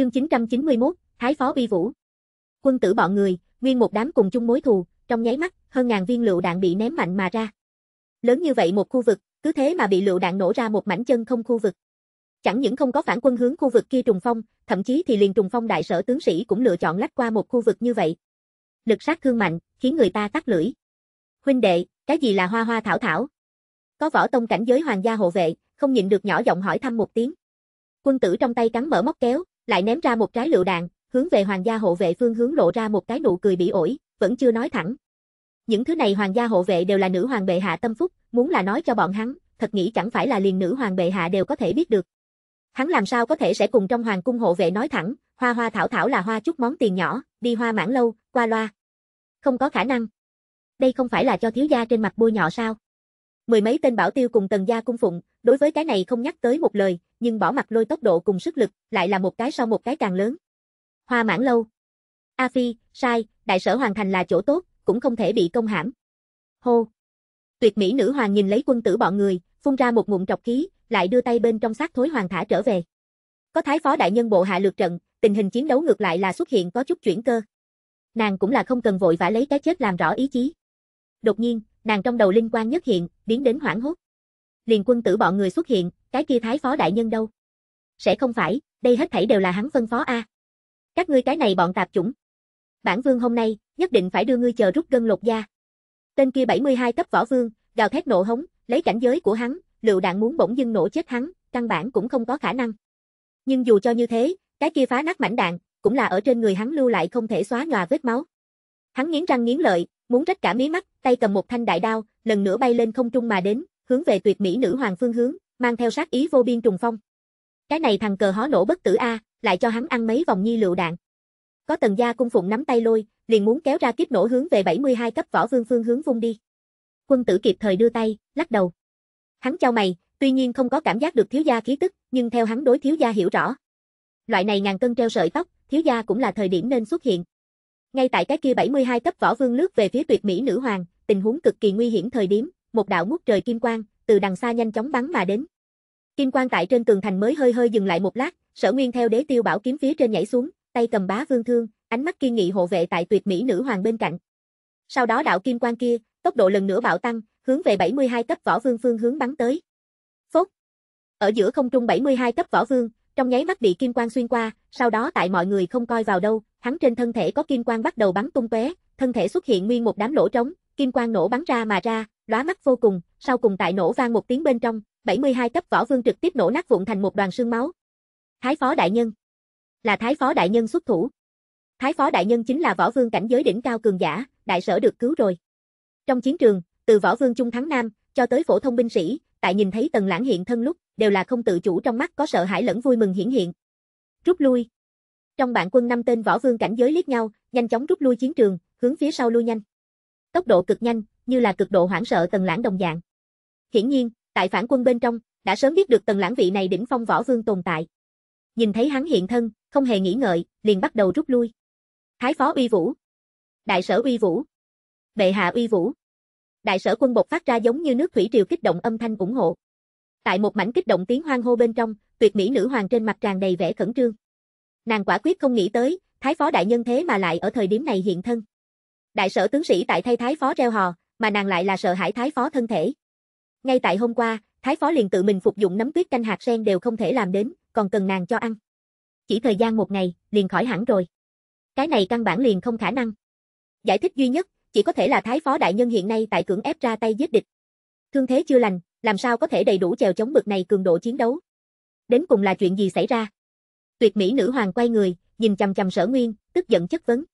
Chương 991, Thái Phó Vi Vũ Quân tử bọn người, nguyên một đám cùng chung mối thù, trong nháy mắt, hơn ngàn viên lựu đạn bị ném mạnh mà ra. Lớn như vậy một khu vực, cứ thế mà bị lựu đạn nổ ra một mảnh chân không khu vực. Chẳng những không có phản quân hướng khu vực kia trùng phong, thậm chí thì liền trùng phong đại sở tướng sĩ cũng lựa chọn lách qua một khu vực như vậy. Lực sát thương mạnh, khiến người ta tắt lưỡi. Huynh đệ, cái gì là hoa hoa thảo thảo? Có võ tông cảnh giới hoàng gia hộ vệ, không nhịn được nhỏ giọng hỏi thăm một tiếng. Quân tử trong tay cắn mở móc kéo, lại ném ra một trái lựu đạn, hướng về hoàng gia hộ vệ phương hướng lộ ra một cái nụ cười bị ổi, vẫn chưa nói thẳng. Những thứ này hoàng gia hộ vệ đều là nữ hoàng bệ hạ tâm phúc, muốn là nói cho bọn hắn, thật nghĩ chẳng phải là liền nữ hoàng bệ hạ đều có thể biết được. Hắn làm sao có thể sẽ cùng trong hoàng cung hộ vệ nói thẳng, hoa hoa thảo thảo là hoa chút món tiền nhỏ, đi hoa mãn lâu, qua loa. Không có khả năng. Đây không phải là cho thiếu gia trên mặt bôi nhỏ sao? mười mấy tên bảo tiêu cùng tần gia cung phụng, đối với cái này không nhắc tới một lời, nhưng bỏ mặt lôi tốc độ cùng sức lực, lại là một cái sau một cái càng lớn. Hoa mãn lâu. A Phi, sai, đại sở hoàn thành là chỗ tốt, cũng không thể bị công hãm. Hô. Tuyệt mỹ nữ hoàng nhìn lấy quân tử bọn người, phun ra một ngụm trọc khí, lại đưa tay bên trong xác thối hoàng thả trở về. Có thái phó đại nhân bộ hạ lượt trận, tình hình chiến đấu ngược lại là xuất hiện có chút chuyển cơ. Nàng cũng là không cần vội vã lấy cái chết làm rõ ý chí. Đột nhiên, nàng trong đầu linh quan nhất hiện, biến đến hoảng hốt. Liền quân tử bọn người xuất hiện, cái kia thái phó đại nhân đâu? Sẽ không phải, đây hết thảy đều là hắn phân phó a. Các ngươi cái này bọn tạp chủng. Bản vương hôm nay, nhất định phải đưa ngươi chờ rút gân lột da. Tên kia 72 cấp võ vương, gào thét nộ hống, lấy cảnh giới của hắn, lựu đạn muốn bỗng dưng nổ chết hắn, căn bản cũng không có khả năng. Nhưng dù cho như thế, cái kia phá nát mảnh đạn, cũng là ở trên người hắn lưu lại không thể xóa nhòa vết máu. Hắn nghiến răng nghiến lợi, muốn rách cả mí mắt, tay cầm một thanh đại đao, lần nữa bay lên không trung mà đến, hướng về tuyệt mỹ nữ hoàng phương hướng, mang theo sát ý vô biên trùng phong. Cái này thằng cờ hó nổ bất tử a, lại cho hắn ăn mấy vòng nhi lựu đạn. Có tần gia cung phụng nắm tay lôi, liền muốn kéo ra kiếp nổ hướng về 72 cấp võ vương phương hướng vung đi. Quân tử kịp thời đưa tay, lắc đầu. Hắn chau mày, tuy nhiên không có cảm giác được thiếu gia khí tức, nhưng theo hắn đối thiếu gia hiểu rõ. Loại này ngàn cân treo sợi tóc, thiếu gia cũng là thời điểm nên xuất hiện. Ngay tại cái kia 72 cấp võ vương lướt về phía tuyệt mỹ nữ hoàng, tình huống cực kỳ nguy hiểm thời điểm, một đạo ngút trời kim quang, từ đằng xa nhanh chóng bắn mà đến. Kim quang tại trên tường thành mới hơi hơi dừng lại một lát, Sở Nguyên theo đế tiêu bảo kiếm phía trên nhảy xuống, tay cầm bá vương thương, ánh mắt kiên nghị hộ vệ tại tuyệt mỹ nữ hoàng bên cạnh. Sau đó đạo kim quang kia, tốc độ lần nữa bạo tăng, hướng về 72 cấp võ vương phương hướng bắn tới. Phốc. Ở giữa không trung 72 cấp võ vương, trong nháy mắt bị kim quang xuyên qua, sau đó tại mọi người không coi vào đâu, hắn trên thân thể có kim quang bắt đầu bắn tung tóe, thân thể xuất hiện nguyên một đám lỗ trống, kim quang nổ bắn ra mà ra, lóa mắt vô cùng, sau cùng tại nổ vang một tiếng bên trong, 72 cấp võ vương trực tiếp nổ nát vụn thành một đoàn xương máu. Thái phó đại nhân. Là thái phó đại nhân xuất thủ. Thái phó đại nhân chính là võ vương cảnh giới đỉnh cao cường giả, đại sở được cứu rồi. Trong chiến trường, từ võ vương trung thắng nam cho tới phổ thông binh sĩ, tại nhìn thấy Tần Lãng hiện thân lúc, đều là không tự chủ trong mắt có sợ hãi lẫn vui mừng hiển hiện. Rút lui, trong bạn quân năm tên võ vương cảnh giới liếc nhau, nhanh chóng rút lui chiến trường, hướng phía sau lui nhanh. Tốc độ cực nhanh, như là cực độ hoảng sợ Tần Lãng đồng dạng. Hiển nhiên, tại phản quân bên trong, đã sớm biết được Tần Lãng vị này đỉnh phong võ vương tồn tại. Nhìn thấy hắn hiện thân, không hề nghĩ ngợi, liền bắt đầu rút lui. Thái phó uy vũ, đại sở uy vũ, bệ hạ uy vũ. Đại sở quân bộc phát ra giống như nước thủy triều kích động âm thanh ủng hộ. Tại một mảnh kích động tiếng hoang hô bên trong, tuyệt mỹ nữ hoàng trên mặt tràn đầy vẻ khẩn trương nàng quả quyết không nghĩ tới, thái phó đại nhân thế mà lại ở thời điểm này hiện thân. Đại sở tướng sĩ tại thay thái phó reo hò, mà nàng lại là sợ hãi thái phó thân thể. Ngay tại hôm qua, thái phó liền tự mình phục dụng nấm tuyết canh hạt sen đều không thể làm đến, còn cần nàng cho ăn. Chỉ thời gian một ngày, liền khỏi hẳn rồi. Cái này căn bản liền không khả năng. Giải thích duy nhất, chỉ có thể là thái phó đại nhân hiện nay tại cưỡng ép ra tay giết địch. Thương thế chưa lành, làm sao có thể đầy đủ chèo chống bực này cường độ chiến đấu. Đến cùng là chuyện gì xảy ra? Tuyệt mỹ nữ hoàng quay người, nhìn chằm chằm Sở Nguyên, tức giận chất vấn.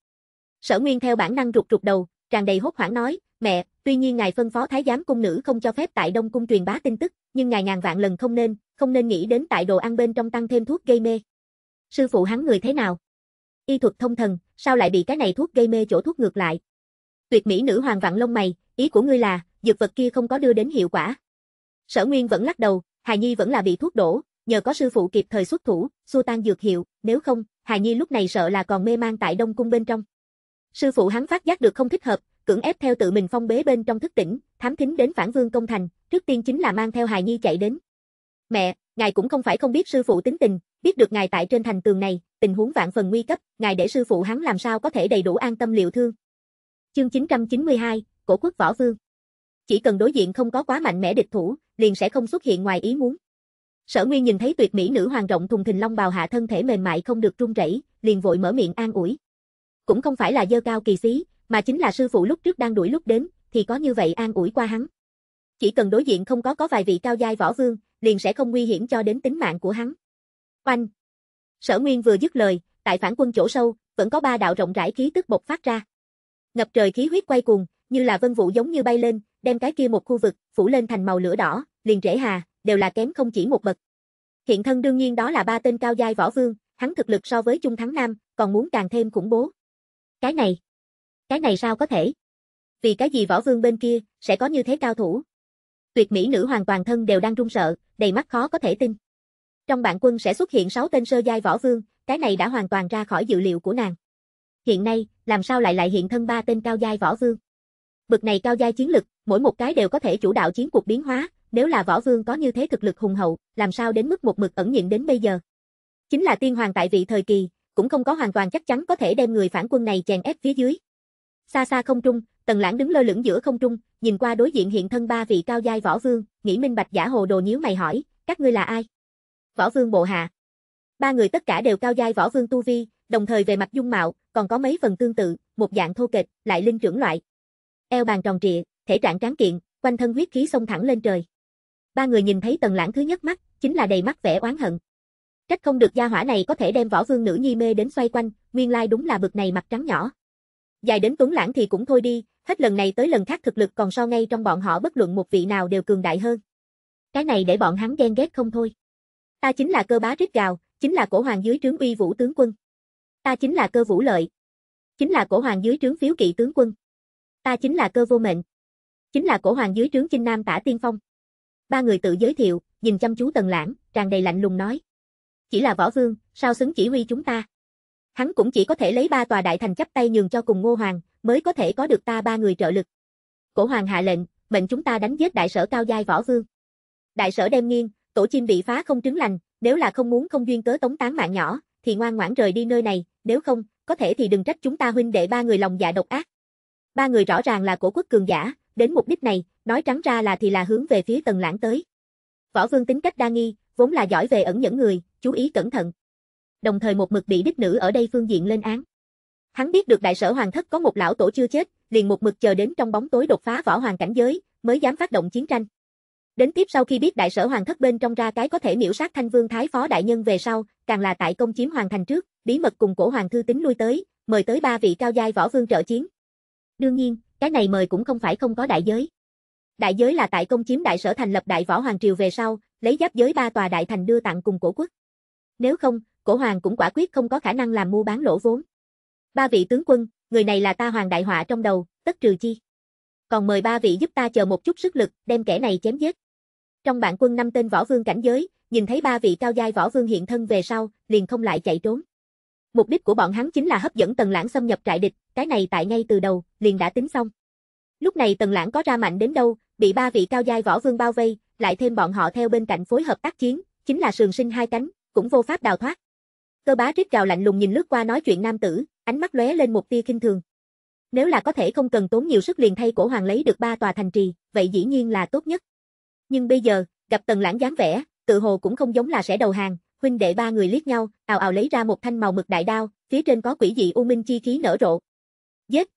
Sở Nguyên theo bản năng rụt rụt đầu, tràn đầy hốt hoảng nói, "Mẹ, tuy nhiên ngài phân phó thái giám cung nữ không cho phép tại Đông cung truyền bá tin tức, nhưng ngài ngàn vạn lần không nên, không nên nghĩ đến tại đồ ăn bên trong tăng thêm thuốc gây mê." Sư phụ hắn người thế nào? Y thuật thông thần, sao lại bị cái này thuốc gây mê chỗ thuốc ngược lại? Tuyệt mỹ nữ hoàng vặn lông mày, ý của ngươi là, dược vật kia không có đưa đến hiệu quả. Sở Nguyên vẫn lắc đầu, hài nhi vẫn là bị thuốc đổ, nhờ có sư phụ kịp thời xuất thủ, xua tan dược hiệu, nếu không, hài Nhi lúc này sợ là còn mê mang tại Đông cung bên trong. Sư phụ hắn phát giác được không thích hợp, cưỡng ép theo tự mình phong bế bên trong thức tỉnh, thám thính đến Phản Vương công thành, trước tiên chính là mang theo hài Nhi chạy đến. "Mẹ, ngài cũng không phải không biết sư phụ tính tình, biết được ngài tại trên thành tường này, tình huống vạn phần nguy cấp, ngài để sư phụ hắn làm sao có thể đầy đủ an tâm liệu thương." Chương 992, Cổ quốc võ vương. Chỉ cần đối diện không có quá mạnh mẽ địch thủ, liền sẽ không xuất hiện ngoài ý muốn. Sở Nguyên nhìn thấy tuyệt mỹ nữ hoàng rộng thùng thình long bào hạ thân thể mềm mại không được run rẩy, liền vội mở miệng an ủi. Cũng không phải là dơ cao kỳ xí, mà chính là sư phụ lúc trước đang đuổi lúc đến, thì có như vậy an ủi qua hắn. Chỉ cần đối diện không có có vài vị cao giai võ vương, liền sẽ không nguy hiểm cho đến tính mạng của hắn. Oanh! Sở Nguyên vừa dứt lời, tại phản quân chỗ sâu, vẫn có ba đạo rộng rãi khí tức bộc phát ra. Ngập trời khí huyết quay cuồng, như là vân vũ giống như bay lên, đem cái kia một khu vực phủ lên thành màu lửa đỏ, liền rễ hà, đều là kém không chỉ một bậc. Hiện thân đương nhiên đó là ba tên cao giai võ vương, hắn thực lực so với Trung Thắng Nam, còn muốn càng thêm khủng bố. Cái này, cái này sao có thể? Vì cái gì võ vương bên kia sẽ có như thế cao thủ? Tuyệt mỹ nữ hoàn toàn thân đều đang run sợ, đầy mắt khó có thể tin. Trong bạn quân sẽ xuất hiện 6 tên sơ giai võ vương, cái này đã hoàn toàn ra khỏi dự liệu của nàng. Hiện nay, làm sao lại lại hiện thân ba tên cao giai võ vương? Bực này cao giai chiến lực, mỗi một cái đều có thể chủ đạo chiến cuộc biến hóa, nếu là võ vương có như thế thực lực hùng hậu, làm sao đến mức một mực ẩn nhịn đến bây giờ. Chính là tiên hoàng tại vị thời kỳ, cũng không có hoàn toàn chắc chắn có thể đem người phản quân này chèn ép phía dưới. Xa xa không trung, Tần Lãng đứng lơ lửng giữa không trung, nhìn qua đối diện hiện thân ba vị cao giai võ vương, nghĩ minh bạch giả hồ đồ nhíu mày hỏi, các ngươi là ai? Võ vương bộ hạ. Ba người tất cả đều cao giai võ vương tu vi, đồng thời về mặt dung mạo, còn có mấy phần tương tự, một dạng thô kịch, lại linh trưởng loại. Eo bàn tròn trịa, thể trạng tráng kiện, quanh thân huyết khí xông thẳng lên trời ba người nhìn thấy tần lãng thứ nhất mắt, chính là đầy mắt vẻ oán hận. Trách không được gia hỏa này có thể đem võ vương nữ nhi mê đến xoay quanh, nguyên lai đúng là bực này mặt trắng nhỏ. Dài đến tuấn lãng thì cũng thôi đi, hết lần này tới lần khác thực lực còn so ngay trong bọn họ bất luận một vị nào đều cường đại hơn. Cái này để bọn hắn ghen ghét không thôi. Ta chính là cơ bá rít gào, chính là cổ hoàng dưới trướng uy vũ tướng quân. Ta chính là cơ vũ lợi. Chính là cổ hoàng dưới trướng phiếu kỵ tướng quân. Ta chính là cơ vô mệnh. Chính là cổ hoàng dưới trướng chinh nam tả tiên phong. Ba người tự giới thiệu, nhìn chăm chú Tần Lãng, tràn đầy lạnh lùng nói. Chỉ là võ vương, sao xứng chỉ huy chúng ta? Hắn cũng chỉ có thể lấy ba tòa đại thành chấp tay nhường cho cùng Ngô Hoàng, mới có thể có được ta ba người trợ lực. Cổ Hoàng hạ lệnh, mệnh chúng ta đánh giết đại sở cao giai võ vương. Đại sở đem nghiêng, tổ chim bị phá không trứng lành, nếu là không muốn không duyên cớ tống tán mạng nhỏ, thì ngoan ngoãn rời đi nơi này, nếu không, có thể thì đừng trách chúng ta huynh đệ ba người lòng dạ độc ác. Ba người rõ ràng là cổ quốc cường giả, đến mục đích này, nói trắng ra là thì là hướng về phía Tần Lãng tới. Võ Vương tính cách đa nghi, vốn là giỏi về ẩn nhẫn người, chú ý cẩn thận. Đồng thời một mực bị đích nữ ở đây phương diện lên án. Hắn biết được đại sở hoàng thất có một lão tổ chưa chết, liền một mực chờ đến trong bóng tối đột phá võ hoàng cảnh giới, mới dám phát động chiến tranh. Đến tiếp sau khi biết đại sở hoàng thất bên trong ra cái có thể miễu sát thanh vương thái phó đại nhân về sau, càng là tại công chiếm hoàng thành trước, bí mật cùng cổ hoàng thư tính lui tới, mời tới ba vị cao giai võ vương trợ chiến. Đương nhiên, cái này mời cũng không phải không có đại giới. Đại giới là tại công chiếm đại sở thành lập đại võ hoàng triều về sau, lấy giáp giới ba tòa đại thành đưa tặng cùng cổ quốc. Nếu không, cổ hoàng cũng quả quyết không có khả năng làm mua bán lỗ vốn. Ba vị tướng quân, người này là ta hoàng đại họa trong đầu, tất trừ chi. Còn mời ba vị giúp ta chờ một chút sức lực, đem kẻ này chém giết. Trong bạn quân năm tên võ vương cảnh giới, nhìn thấy ba vị cao giai võ vương hiện thân về sau, liền không lại chạy trốn. Mục đích của bọn hắn chính là hấp dẫn Tần Lãng xâm nhập trại địch, cái này tại ngay từ đầu liền đã tính xong. Lúc này Tần Lãng có ra mạnh đến đâu, bị ba vị cao giai võ vương bao vây, lại thêm bọn họ theo bên cạnh phối hợp tác chiến, chính là sườn sinh hai cánh, cũng vô pháp đào thoát. Cơ bá rít gào lạnh lùng nhìn lướt qua nói chuyện nam tử, ánh mắt lóe lên một tia kinh thường. Nếu là có thể không cần tốn nhiều sức liền thay cổ hoàng lấy được ba tòa thành trì, vậy dĩ nhiên là tốt nhất. Nhưng bây giờ, gặp Tần Lãng dáng vẻ, tự hồ cũng không giống là sẽ đầu hàng, huynh đệ ba người liếc nhau, ào ào lấy ra một thanh màu mực đại đao, phía trên có quỷ dị u minh chi khí nở rộ. Giết!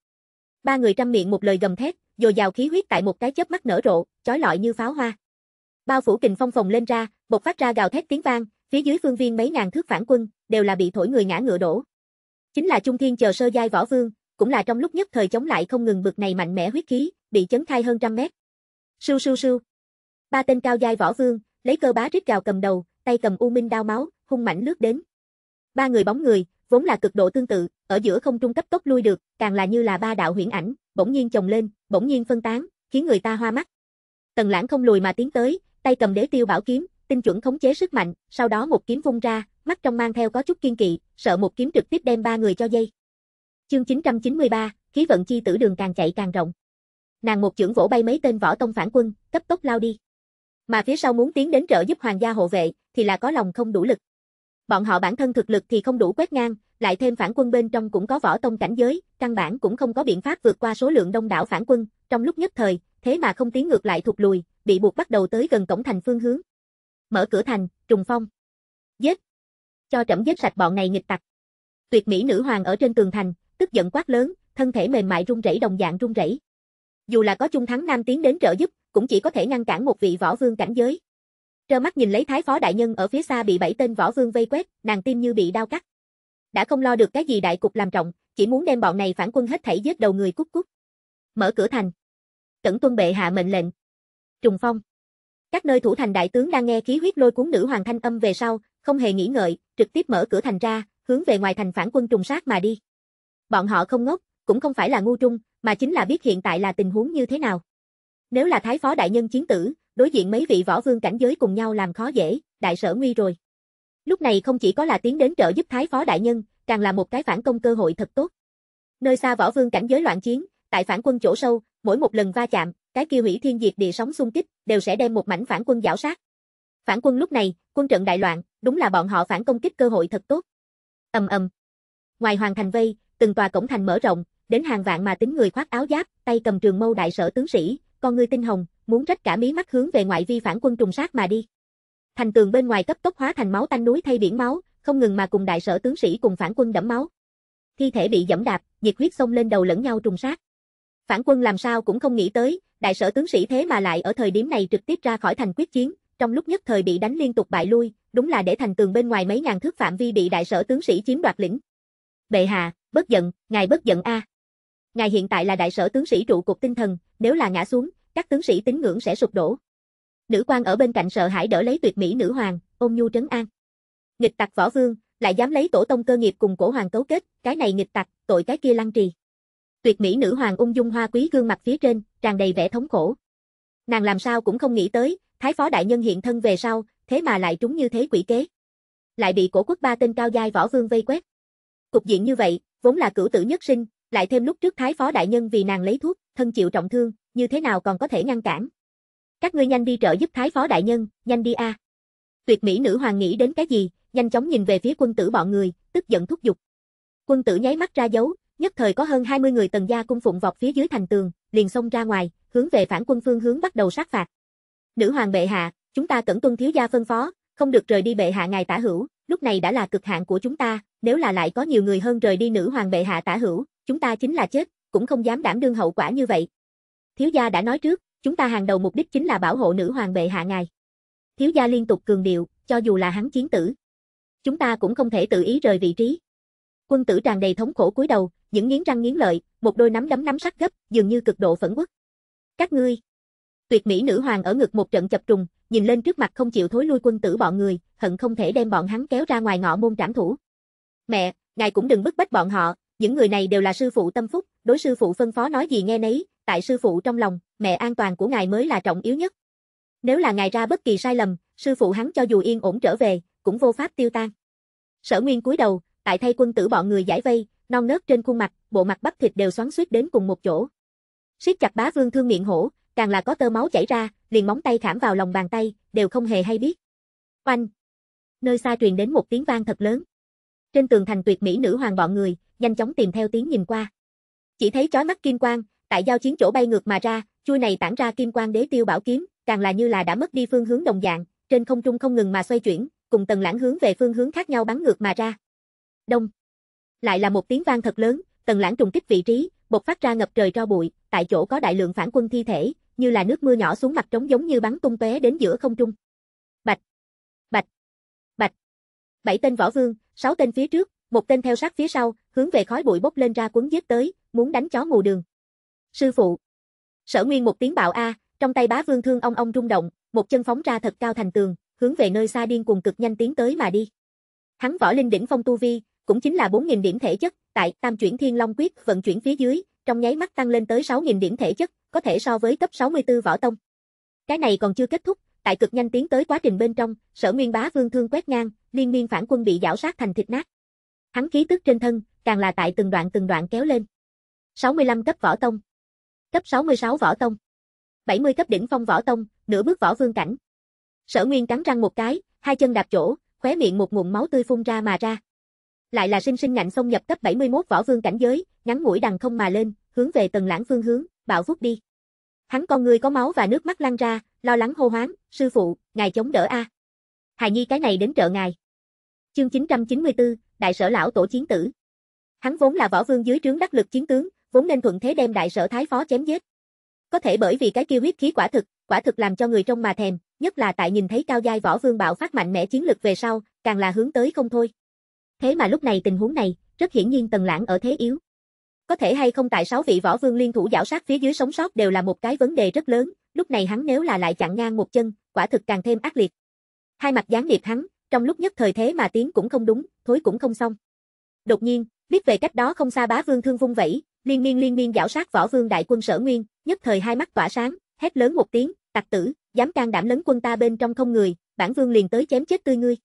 Ba người trăm miệng một lời gầm thét, dồi dào khí huyết tại một cái chớp mắt nở rộ, chói lọi như pháo hoa. Bao phủ kình phong phồng lên ra, bộc phát ra gào thét tiếng vang, phía dưới phương viên mấy ngàn thước phản quân, đều là bị thổi người ngã ngựa đổ. Chính là Trung Thiên chờ sơ giai võ vương, cũng là trong lúc nhất thời chống lại không ngừng bực này mạnh mẽ huyết khí, bị chấn khai hơn trăm mét. Sưu sưu sưu. Ba tên cao giai võ vương, lấy cơ bá rít gào cầm đầu, tay cầm u minh đao máu, hung mãnh lướt đến. Ba người bóng người, vốn là cực độ tương tự, ở giữa không trung cấp tốc lui được, càng là như là ba đạo huyễn ảnh, bỗng nhiên chồng lên, bỗng nhiên phân tán, khiến người ta hoa mắt. Tần Lãng không lùi mà tiến tới, tay cầm đế tiêu bảo kiếm, tinh chuẩn khống chế sức mạnh, sau đó một kiếm vung ra, mắt trong mang theo có chút kiên kỵ, sợ một kiếm trực tiếp đem ba người cho dây. Chương 993, khí vận chi tử đường càng chạy càng rộng. Nàng một chưởng vỗ bay mấy tên võ tông phản quân, cấp tốc lao đi. Mà phía sau muốn tiến đến trợ giúp hoàng gia hộ vệ, thì là có lòng không đủ lực. Bọn họ bản thân thực lực thì không đủ quét ngang, lại thêm phản quân bên trong cũng có võ tông cảnh giới, căn bản cũng không có biện pháp vượt qua số lượng đông đảo phản quân, trong lúc nhất thời, thế mà không tiến ngược lại thụt lùi, bị buộc bắt đầu tới gần cổng thành phương hướng. Mở cửa thành, trùng phong. Giết! Cho trẫm giết sạch bọn này nghịch tặc. Tuyệt mỹ nữ hoàng ở trên tường thành, tức giận quát lớn, thân thể mềm mại run rẩy đồng dạng run rẩy. Dù là có Trung Thắng Nam tiến đến trợ giúp, cũng chỉ có thể ngăn cản một vị võ vương cảnh giới. Trơ mắt nhìn lấy Thái phó đại nhân ở phía xa bị bảy tên võ vương vây quét, nàng tim như bị đau cắt đã không lo được cái gì đại cục làm trọng, chỉ muốn đem bọn này phản quân hết thảy giết đầu người cút cút. Mở cửa thành. Cẩn tuân bệ hạ mệnh lệnh. Trùng phong. Các nơi thủ thành đại tướng đang nghe khí huyết lôi cuốn nữ hoàng thanh âm về sau, không hề nghĩ ngợi, trực tiếp mở cửa thành ra, hướng về ngoài thành phản quân trùng sát mà đi. Bọn họ không ngốc, cũng không phải là ngu trung, mà chính là biết hiện tại là tình huống như thế nào. Nếu là thái phó đại nhân chiến tử, đối diện mấy vị võ vương cảnh giới cùng nhau làm khó dễ, đại sở nguy rồi. Lúc này không chỉ có là tiến đến trợ giúp Thái Phó Đại Nhân, càng là một cái phản công cơ hội thật tốt. Nơi xa võ vương cảnh giới loạn chiến, tại phản quân chỗ sâu, mỗi một lần va chạm, cái kia hủy thiên diệt địa sóng xung kích, đều sẽ đem một mảnh phản quân giảo sát. Phản quân lúc này, quân trận đại loạn, đúng là bọn họ phản công kích cơ hội thật tốt. Ầm ầm. Ngoài hoàng thành vây, từng tòa cổng thành mở rộng, đến hàng vạn mà tính người khoác áo giáp, tay cầm trường mâu đại sở tướng sĩ, con người tinh hồng, muốn rách cả mí mắt hướng về ngoại vi phản quân trùng sát mà đi thành tường bên ngoài cấp tốc hóa thành máu tanh núi thay biển máu, không ngừng mà cùng đại sở tướng sĩ cùng phản quân đẫm máu. Thi thể bị dẫm đạp, nhiệt huyết xông lên đầu lẫn nhau trùng sát. Phản quân làm sao cũng không nghĩ tới, đại sở tướng sĩ thế mà lại ở thời điểm này trực tiếp ra khỏi thành quyết chiến, trong lúc nhất thời bị đánh liên tục bại lui, đúng là để thành tường bên ngoài mấy ngàn thước phạm vi bị đại sở tướng sĩ chiếm đoạt lĩnh. Bệ hạ, bất giận, ngài bất giận a. Ngài hiện tại là đại sở tướng sĩ trụ cột tinh thần, nếu là ngã xuống, các tướng sĩ tín ngưỡng sẽ sụp đổ. Nữ quan ở bên cạnh sợ hãi đỡ lấy tuyệt mỹ nữ hoàng, ôm nhu trấn an. Nghịch tặc võ vương, lại dám lấy tổ tông cơ nghiệp cùng cổ hoàng cấu kết, cái này nghịch tặc, tội cái kia lăng trì. Tuyệt mỹ nữ hoàng ung dung hoa quý gương mặt phía trên, tràn đầy vẻ thống khổ. Nàng làm sao cũng không nghĩ tới, thái phó đại nhân hiện thân về sau, thế mà lại trúng như thế quỷ kế. Lại bị cổ quốc ba tên cao giai võ vương vây quét. Cục diện như vậy, vốn là cửu tử nhất sinh, lại thêm lúc trước thái phó đại nhân vì nàng lấy thuốc, thân chịu trọng thương, như thế nào còn có thể ngăn cản. Các ngươi nhanh đi trợ giúp Thái Phó Đại Nhân, nhanh đi a. À. Tuyệt mỹ nữ hoàng nghĩ đến cái gì, nhanh chóng nhìn về phía quân tử bọn người, tức giận thúc giục. Quân tử nháy mắt ra dấu, nhất thời có hơn 20 người tần gia cung phụng vọt phía dưới thành tường, liền xông ra ngoài, hướng về phản quân phương hướng bắt đầu sát phạt. Nữ hoàng bệ hạ, chúng ta cẩn tuân thiếu gia phân phó, không được rời đi bệ hạ ngài tả hữu, lúc này đã là cực hạn của chúng ta, nếu là lại có nhiều người hơn rời đi nữ hoàng bệ hạ tả hữu, chúng ta chính là chết, cũng không dám đảm đương hậu quả như vậy. Thiếu gia đã nói trước, Chúng ta hàng đầu mục đích chính là bảo hộ nữ hoàng bệ hạ ngài. Thiếu gia liên tục cường điệu, cho dù là hắn chiến tử. Chúng ta cũng không thể tự ý rời vị trí. Quân tử tràn đầy thống khổ cúi đầu, những nghiến răng nghiến lợi, một đôi nắm đấm nắm sắt gấp, dường như cực độ phẫn quốc. Các ngươi. Tuyệt mỹ nữ hoàng ở ngực một trận chập trùng, nhìn lên trước mặt không chịu thối lui quân tử bọn người, hận không thể đem bọn hắn kéo ra ngoài ngõ môn trảm thủ. Mẹ, ngài cũng đừng bức bách bọn họ, những người này đều là sư phụ tâm phúc, đối sư phụ phân phó nói gì nghe nấy, tại sư phụ trong lòng, mẹ an toàn của ngài mới là trọng yếu nhất. Nếu là ngài ra bất kỳ sai lầm, sư phụ hắn cho dù yên ổn trở về, cũng vô pháp tiêu tan. Sở Nguyên cúi đầu, tại thay quân tử bọn người giải vây, non nớt trên khuôn mặt, bộ mặt bắp thịt đều xoắn xuýt đến cùng một chỗ. Siết chặt bá vương thương miệng hổ, càng là có tơ máu chảy ra, liền móng tay khảm vào lòng bàn tay, đều không hề hay biết. Oanh! Nơi xa truyền đến một tiếng vang thật lớn. Trên tường thành tuyệt mỹ nữ hoàng bọn người, nhanh chóng tìm theo tiếng nhìn qua. Chỉ thấy chói mắt kim quang, tại giao chiến chỗ bay ngược mà ra, Chuôi này tản ra kim quang đế tiêu bảo kiếm, càng là như là đã mất đi phương hướng đồng dạng, trên không trung không ngừng mà xoay chuyển, cùng tầng lãng hướng về phương hướng khác nhau bắn ngược mà ra. Đông. Lại là một tiếng vang thật lớn, tầng lãng trùng kích vị trí, bộc phát ra ngập trời tro bụi, tại chỗ có đại lượng phản quân thi thể, như là nước mưa nhỏ xuống mặt trống giống như bắn tung tóe đến giữa không trung. Bạch, bạch, bạch. Bảy tên võ vương, sáu tên phía trước, một tên theo sát phía sau, hướng về khói bụi bốc lên ra cuốn giết tới, muốn đánh chó mù đường. Sư phụ. Sở Nguyên một tiếng bạo a, trong tay bá vương thương ông ông rung động, một chân phóng ra thật cao thành tường, hướng về nơi xa điên cuồng cực nhanh tiến tới mà đi. Hắn võ linh đỉnh phong tu vi, cũng chính là 4000 điểm thể chất, tại Tam chuyển Thiên Long quyết vận chuyển phía dưới, trong nháy mắt tăng lên tới 6000 điểm thể chất, có thể so với cấp 64 võ tông. Cái này còn chưa kết thúc, tại cực nhanh tiến tới quá trình bên trong, Sở Nguyên Bá Vương thương quét ngang, liên miên phản quân bị giảo sát thành thịt nát. Hắn khí tức trên thân, càng là tại từng đoạn từng đoạn kéo lên. 65 cấp võ tông. Cấp 66 Võ Tông 70 cấp đỉnh phong Võ Tông, nửa bước Võ Vương cảnh. Sở Nguyên cắn răng một cái, hai chân đạp chỗ, khóe miệng một ngụm máu tươi phun ra mà ra. Lại là sinh sinh ngạnh xông nhập cấp 71 Võ Vương cảnh giới, ngắn mũi đằng không mà lên, hướng về Tần Lãng phương hướng, bạo vút đi. Hắn con người có máu và nước mắt lăn ra, lo lắng hô hoán "Sư phụ, ngài chống đỡ a." Hài nhi cái này đến trợ ngài. Chương 994, Đại sở lão tổ chiến tử. Hắn vốn là võ vương dưới trướng đắc lực chiến tướng, vốn nên thuận thế đem đại sở thái phó chém giết. Có thể bởi vì cái kia huyết khí quả thực, quả thực làm cho người trong mà thèm, nhất là tại nhìn thấy cao giai võ vương bạo phát mạnh mẽ chiến lực về sau, càng là hướng tới không thôi. Thế mà lúc này tình huống này, rất hiển nhiên Tần Lãng ở thế yếu. Có thể hay không tại sáu vị võ vương liên thủ giảo sát phía dưới sống sót đều là một cái vấn đề rất lớn, lúc này hắn nếu là lại chặn ngang một chân, quả thực càng thêm ác liệt. Hai mặt gián điệp hắn, trong lúc nhất thời thế mà tiếng cũng không đúng, thối cũng không xong. Đột nhiên, biết về cách đó không xa bá vương thương vung vẫy, Liên miên liên miên giảo sát võ vương đại quân sở nguyên, nhất thời hai mắt tỏa sáng, hét lớn một tiếng, tặc tử, dám can đảm lấn quân ta bên trong không người, bản vương liền tới chém chết tươi ngươi.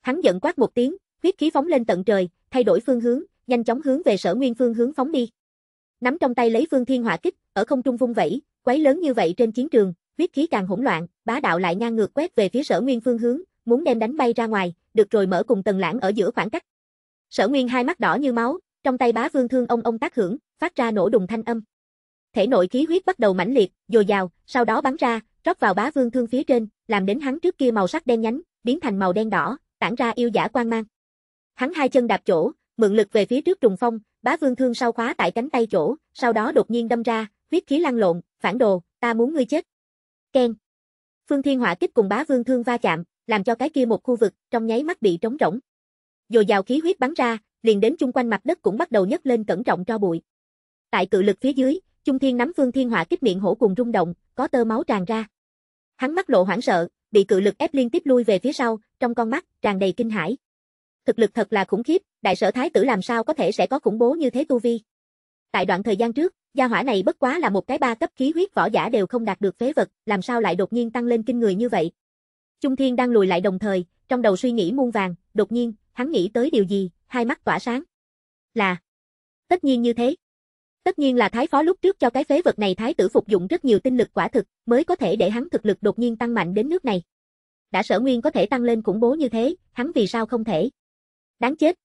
Hắn giận quát một tiếng, huyết khí phóng lên tận trời, thay đổi phương hướng, nhanh chóng hướng về sở nguyên phương hướng phóng đi. Nắm trong tay lấy phương thiên hỏa kích, ở không trung vung vẩy, quấy lớn như vậy trên chiến trường, huyết khí càng hỗn loạn, bá đạo lại ngang ngược quét về phía sở nguyên phương hướng, muốn đem đánh bay ra ngoài, được rồi mở cùng tầng lãng ở giữa khoảng cách. Sở Nguyên hai mắt đỏ như máu, trong tay bá vương thương ông ông tác hưởng, phát ra nổ đùng thanh âm. Thể nội khí huyết bắt đầu mãnh liệt, dồi dào, sau đó bắn ra, rót vào bá vương thương phía trên, làm đến hắn trước kia màu sắc đen nhánh, biến thành màu đen đỏ, tản ra yêu giả quang mang. Hắn hai chân đạp chỗ, mượn lực về phía trước trùng phong, bá vương thương sau khóa tại cánh tay chỗ, sau đó đột nhiên đâm ra, huyết khí lăn lộn, phản đồ, ta muốn ngươi chết. Ken. Phương Thiên Hỏa kích cùng bá vương thương va chạm, làm cho cái kia một khu vực trong nháy mắt bị trống rỗng. Dồi dào khí huyết bắn ra, liền đến chung quanh mặt đất cũng bắt đầu nhấc lên cẩn trọng cho bụi. Tại cự lực phía dưới, Trung Thiên nắm Phương Thiên Hỏa kích miệng hổ cùng rung động, có tơ máu tràn ra. Hắn mắt lộ hoảng sợ, bị cự lực ép liên tiếp lui về phía sau, trong con mắt tràn đầy kinh hãi. Thực lực thật là khủng khiếp, đại sở thái tử làm sao có thể sẽ có khủng bố như thế tu vi. Tại đoạn thời gian trước, gia hỏa này bất quá là một cái ba cấp khí huyết võ giả đều không đạt được phế vật, làm sao lại đột nhiên tăng lên kinh người như vậy. Trung Thiên đang lùi lại đồng thời, trong đầu suy nghĩ muôn vàng, đột nhiên, hắn nghĩ tới điều gì, hai mắt tỏa sáng. Là Tất nhiên như thế. Tất nhiên là thái phó lúc trước cho cái phế vật này thái tử phục dụng rất nhiều tinh lực quả thực, mới có thể để hắn thực lực đột nhiên tăng mạnh đến nước này. Đã sở nguyên có thể tăng lên khủng bố như thế, hắn vì sao không thể? Đáng chết.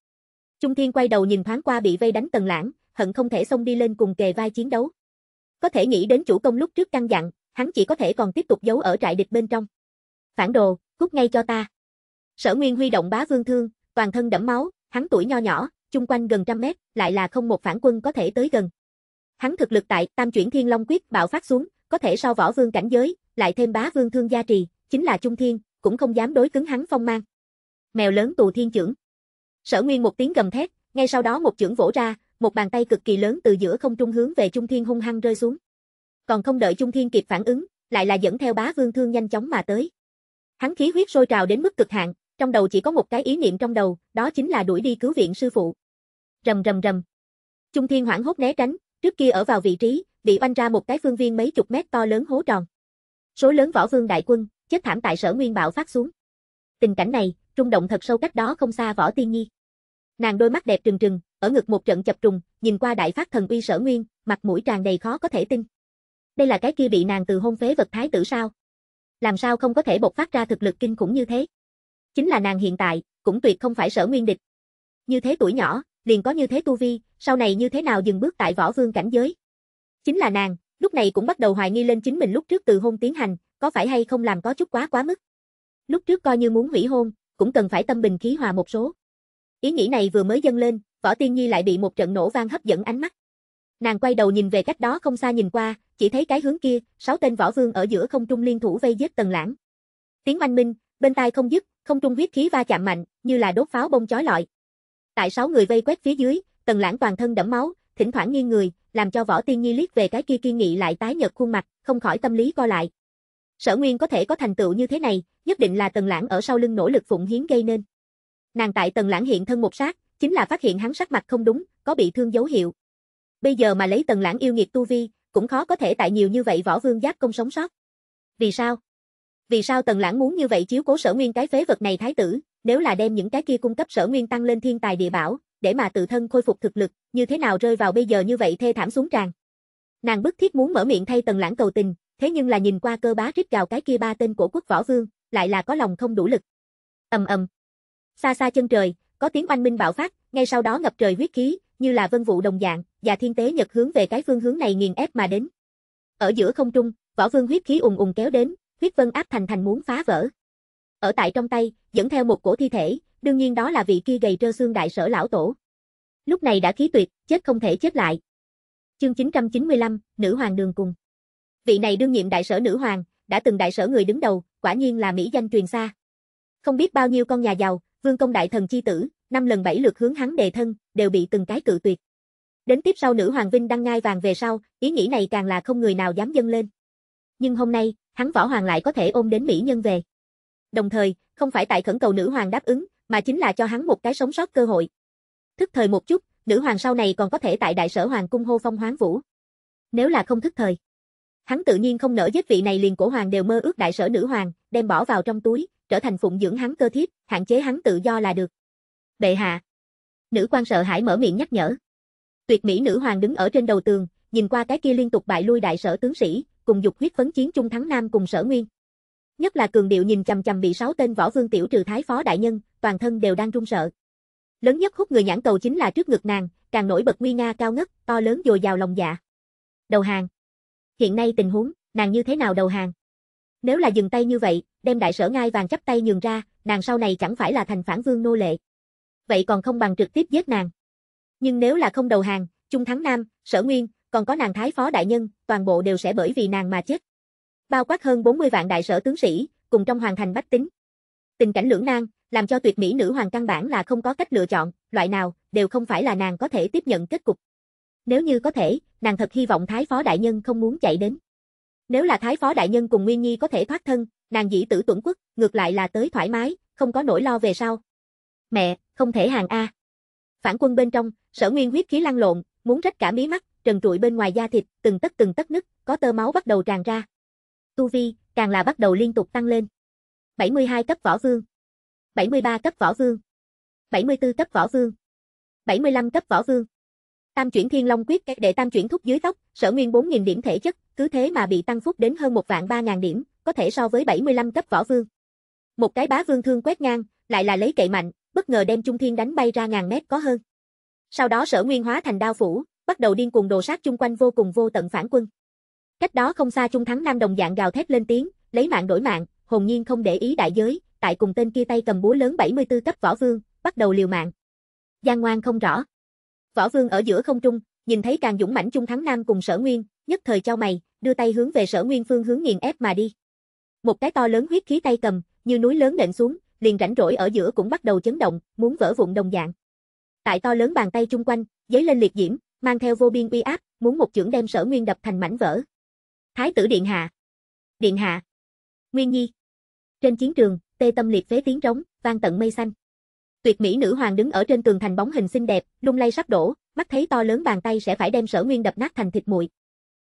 Trung Thiên quay đầu nhìn thoáng qua bị vây đánh tần lãng, hận không thể xông đi lên cùng kề vai chiến đấu. Có thể nghĩ đến chủ công lúc trước căng dặn, hắn chỉ có thể còn tiếp tục giấu ở trại địch bên trong. Phản đồ, cút ngay cho ta. Sở Nguyên huy động bá vương thương, toàn thân đẫm máu, hắn tuổi nho nhỏ, chung quanh gần trăm mét, lại là không một phản quân có thể tới gần. Hắn thực lực tại Tam chuyển Thiên Long quyết bạo phát xuống, có thể so võ vương cảnh giới, lại thêm bá vương thương gia trì, chính là trung thiên, cũng không dám đối cứng hắn phong mang. Mèo lớn tù thiên trưởng. Sở Nguyên một tiếng gầm thét, ngay sau đó một chưởng vỗ ra, một bàn tay cực kỳ lớn từ giữa không trung hướng về trung thiên hung hăng rơi xuống. Còn không đợi trung thiên kịp phản ứng, lại là dẫn theo bá vương thương nhanh chóng mà tới. Hắn khí huyết sôi trào đến mức cực hạn, trong đầu chỉ có một cái ý niệm trong đầu, đó chính là đuổi đi cứu viện sư phụ. Rầm rầm rầm. Trung Thiên hoảng hốt né tránh, Trước kia ở vào vị trí, bị oanh ra một cái phương viên mấy chục mét to lớn hố tròn. Số lớn võ vương đại quân, chết thảm tại sở nguyên bạo phát xuống. Tình cảnh này, trung động thật sâu cách đó không xa võ tiên nhi. Nàng đôi mắt đẹp trừng trừng, ở ngực một trận chập trùng, nhìn qua đại phát thần uy sở nguyên, mặt mũi tràn đầy khó có thể tin. Đây là cái kia bị nàng từ hôn phế vật thái tử sao? Làm sao không có thể bộc phát ra thực lực kinh khủng như thế? Chính là nàng hiện tại, cũng tuyệt không phải sở nguyên địch. Như thế tuổi nhỏ, liền có như thế tu vi, sau này như thế nào dừng bước tại võ vương cảnh giới. Chính là nàng, lúc này cũng bắt đầu hoài nghi lên chính mình lúc trước từ hôn tiến hành, có phải hay không làm có chút quá quá mức. Lúc trước coi như muốn hủy hôn, cũng cần phải tâm bình khí hòa một số. Ý nghĩ này vừa mới dâng lên, Võ Tiên Nhi lại bị một trận nổ vang hấp dẫn ánh mắt. Nàng quay đầu nhìn về cách đó không xa nhìn qua, chỉ thấy cái hướng kia, sáu tên võ vương ở giữa không trung liên thủ vây giết Tần Lãng. Tiếng oanh minh, bên tai không dứt, không trung huyết khí va chạm mạnh, như là đốt pháo bông chói lọi, Tại sáu người vây quét phía dưới, Tần Lãng toàn thân đẫm máu, thỉnh thoảng nghiêng người, làm cho Võ Tiên Nhi liếc về cái kia kiên nghị lại tái nhợt khuôn mặt, không khỏi tâm lý co lại. Sở Nguyên có thể có thành tựu như thế này, nhất định là Tần Lãng ở sau lưng nỗ lực phụng hiến gây nên. Nàng tại Tần Lãng hiện thân một sát, chính là phát hiện hắn sắc mặt không đúng, có bị thương dấu hiệu. Bây giờ mà lấy Tần Lãng yêu nghiệt tu vi, cũng khó có thể tại nhiều như vậy võ vương giáp công sống sót. Vì sao? Vì sao Tần Lãng muốn như vậy chiếu cố Sở Nguyên cái phế vật này thái tử, nếu là đem những cái kia cung cấp sở nguyên tăng lên thiên tài địa bảo, để mà tự thân khôi phục thực lực, như thế nào rơi vào bây giờ như vậy thê thảm xuống tràn. Nàng bức thiết muốn mở miệng thay Tần Lãng cầu tình, thế nhưng là nhìn qua cơ bá rít gào cái kia ba tên của quốc võ vương, lại là có lòng không đủ lực. Ầm ầm. Xa xa chân trời, có tiếng oanh minh bạo phát, ngay sau đó ngập trời huyết khí, như là vân vụ đồng dạng, và thiên tế nhật hướng về cái phương hướng này nghiền ép mà đến. Ở giữa không trung, võ vương huyết khí ùng ùng kéo đến, huyết vân áp thành thành muốn phá vỡ ở tại trong tay, dẫn theo một cổ thi thể, đương nhiên đó là vị kia gầy trơ xương đại sở lão tổ. Lúc này đã khí tuyệt, chết không thể chết lại. Chương 995, Nữ hoàng đường cùng. Vị này đương nhiệm đại sở nữ hoàng, đã từng đại sở người đứng đầu, quả nhiên là mỹ danh truyền xa. Không biết bao nhiêu con nhà giàu, vương công đại thần chi tử, năm lần bảy lượt hướng hắn đề thân, đều bị từng cái cự tuyệt. Đến tiếp sau nữ hoàng vinh đăng ngai vàng về sau, ý nghĩ này càng là không người nào dám dâng lên. Nhưng hôm nay, hắn võ hoàng lại có thể ôm đến mỹ nhân về đồng thời, không phải tại khẩn cầu nữ hoàng đáp ứng, mà chính là cho hắn một cái sống sót cơ hội. Thức thời một chút, nữ hoàng sau này còn có thể tại đại sở hoàng cung hô phong hoán vũ. Nếu là không thức thời, hắn tự nhiên không nỡ giết vị này liền cổ hoàng đều mơ ước đại sở nữ hoàng, đem bỏ vào trong túi, trở thành phụng dưỡng hắn cơ thiếp, hạn chế hắn tự do là được. Bệ hạ. Nữ quan sợ hãi mở miệng nhắc nhở. Tuyệt mỹ nữ hoàng đứng ở trên đầu tường, nhìn qua cái kia liên tục bại lui đại sở tướng sĩ, cùng dục huyết phấn chiến chung thắng nam cùng sở nguyên nhất là cường điệu nhìn chằm chằm bị sáu tên võ vương tiểu trừ thái phó đại nhân, toàn thân đều đang run sợ. Lớn nhất hút người nhãn cầu chính là trước ngực nàng, càng nổi bật nguy nga cao ngất, to lớn dồi dào lòng dạ. Đầu hàng. Hiện nay tình huống, nàng như thế nào đầu hàng? Nếu là dừng tay như vậy, đem đại sở ngai vàng chắp tay nhường ra, nàng sau này chẳng phải là thành phản vương nô lệ. Vậy còn không bằng trực tiếp giết nàng. Nhưng nếu là không đầu hàng, Trung Thắng Nam, Sở Nguyên, còn có nàng Thái Phó Đại Nhân, toàn bộ đều sẽ bởi vì nàng mà chết bao quát hơn 40 vạn đại sở tướng sĩ, cùng trong hoàng thành bách tính. Tình cảnh lưỡng nan, làm cho tuyệt mỹ nữ hoàng căn bản là không có cách lựa chọn, loại nào đều không phải là nàng có thể tiếp nhận kết cục. Nếu như có thể, nàng thật hy vọng thái phó đại nhân không muốn chạy đến. Nếu là thái phó đại nhân cùng Nguyên Nhi có thể thoát thân, nàng dĩ tử tuẩn quốc, ngược lại là tới thoải mái, không có nỗi lo về sau. Mẹ, không thể hàng a. Phản quân bên trong, Sở Nguyên huyết khí lăn lộn, muốn rách cả mí mắt, trần trụi bên ngoài da thịt, từng tấc từng tấc nứt, có tơ máu bắt đầu tràn ra tu vi, càng là bắt đầu liên tục tăng lên. 72 cấp võ vương, 73 cấp võ vương, 74 cấp võ vương, 75 cấp võ vương. Tam chuyển thiên long quyết để tam chuyển thúc dưới tóc, sở nguyên 4.000 điểm thể chất, cứ thế mà bị tăng phúc đến hơn 1 vạn 3.000 điểm, có thể so với 75 cấp võ vương. Một cái bá vương thương quét ngang, lại là lấy cậy mạnh, bất ngờ đem Trung Thiên đánh bay ra ngàn mét có hơn. Sau đó sở nguyên hóa thành đao phủ, bắt đầu điên cuồng đồ sát chung quanh vô cùng vô tận phản quân. Cách đó không xa Trung Thắng Nam đồng dạng gào thét lên tiếng, lấy mạng đổi mạng, hồn nhiên không để ý đại giới, tại cùng tên kia tay cầm búa lớn 74 cấp võ vương, bắt đầu liều mạng. Giang ngoan không rõ. Võ vương ở giữa không trung, nhìn thấy càng dũng mãnh Trung Thắng Nam cùng sở nguyên, nhất thời cho mày, đưa tay hướng về sở nguyên phương hướng nghiền ép mà đi. Một cái to lớn huyết khí tay cầm, như núi lớn đệm xuống, liền rảnh rỗi ở giữa cũng bắt đầu chấn động, muốn vỡ vụn đồng dạng. Tại to lớn bàn tay chung quanh, giấy lên liệt diễm, mang theo vô biên uy áp, muốn một chưởng đem sở nguyên đập thành mảnh vỡ. Thái tử Điện Hạ. Điện Hạ. Nguyên Nhi. Trên chiến trường, tê tâm liệt phế tiếng rống, vang tận mây xanh. Tuyệt mỹ nữ hoàng đứng ở trên tường thành bóng hình xinh đẹp, lung lay sắp đổ, mắt thấy to lớn bàn tay sẽ phải đem sở nguyên đập nát thành thịt muội.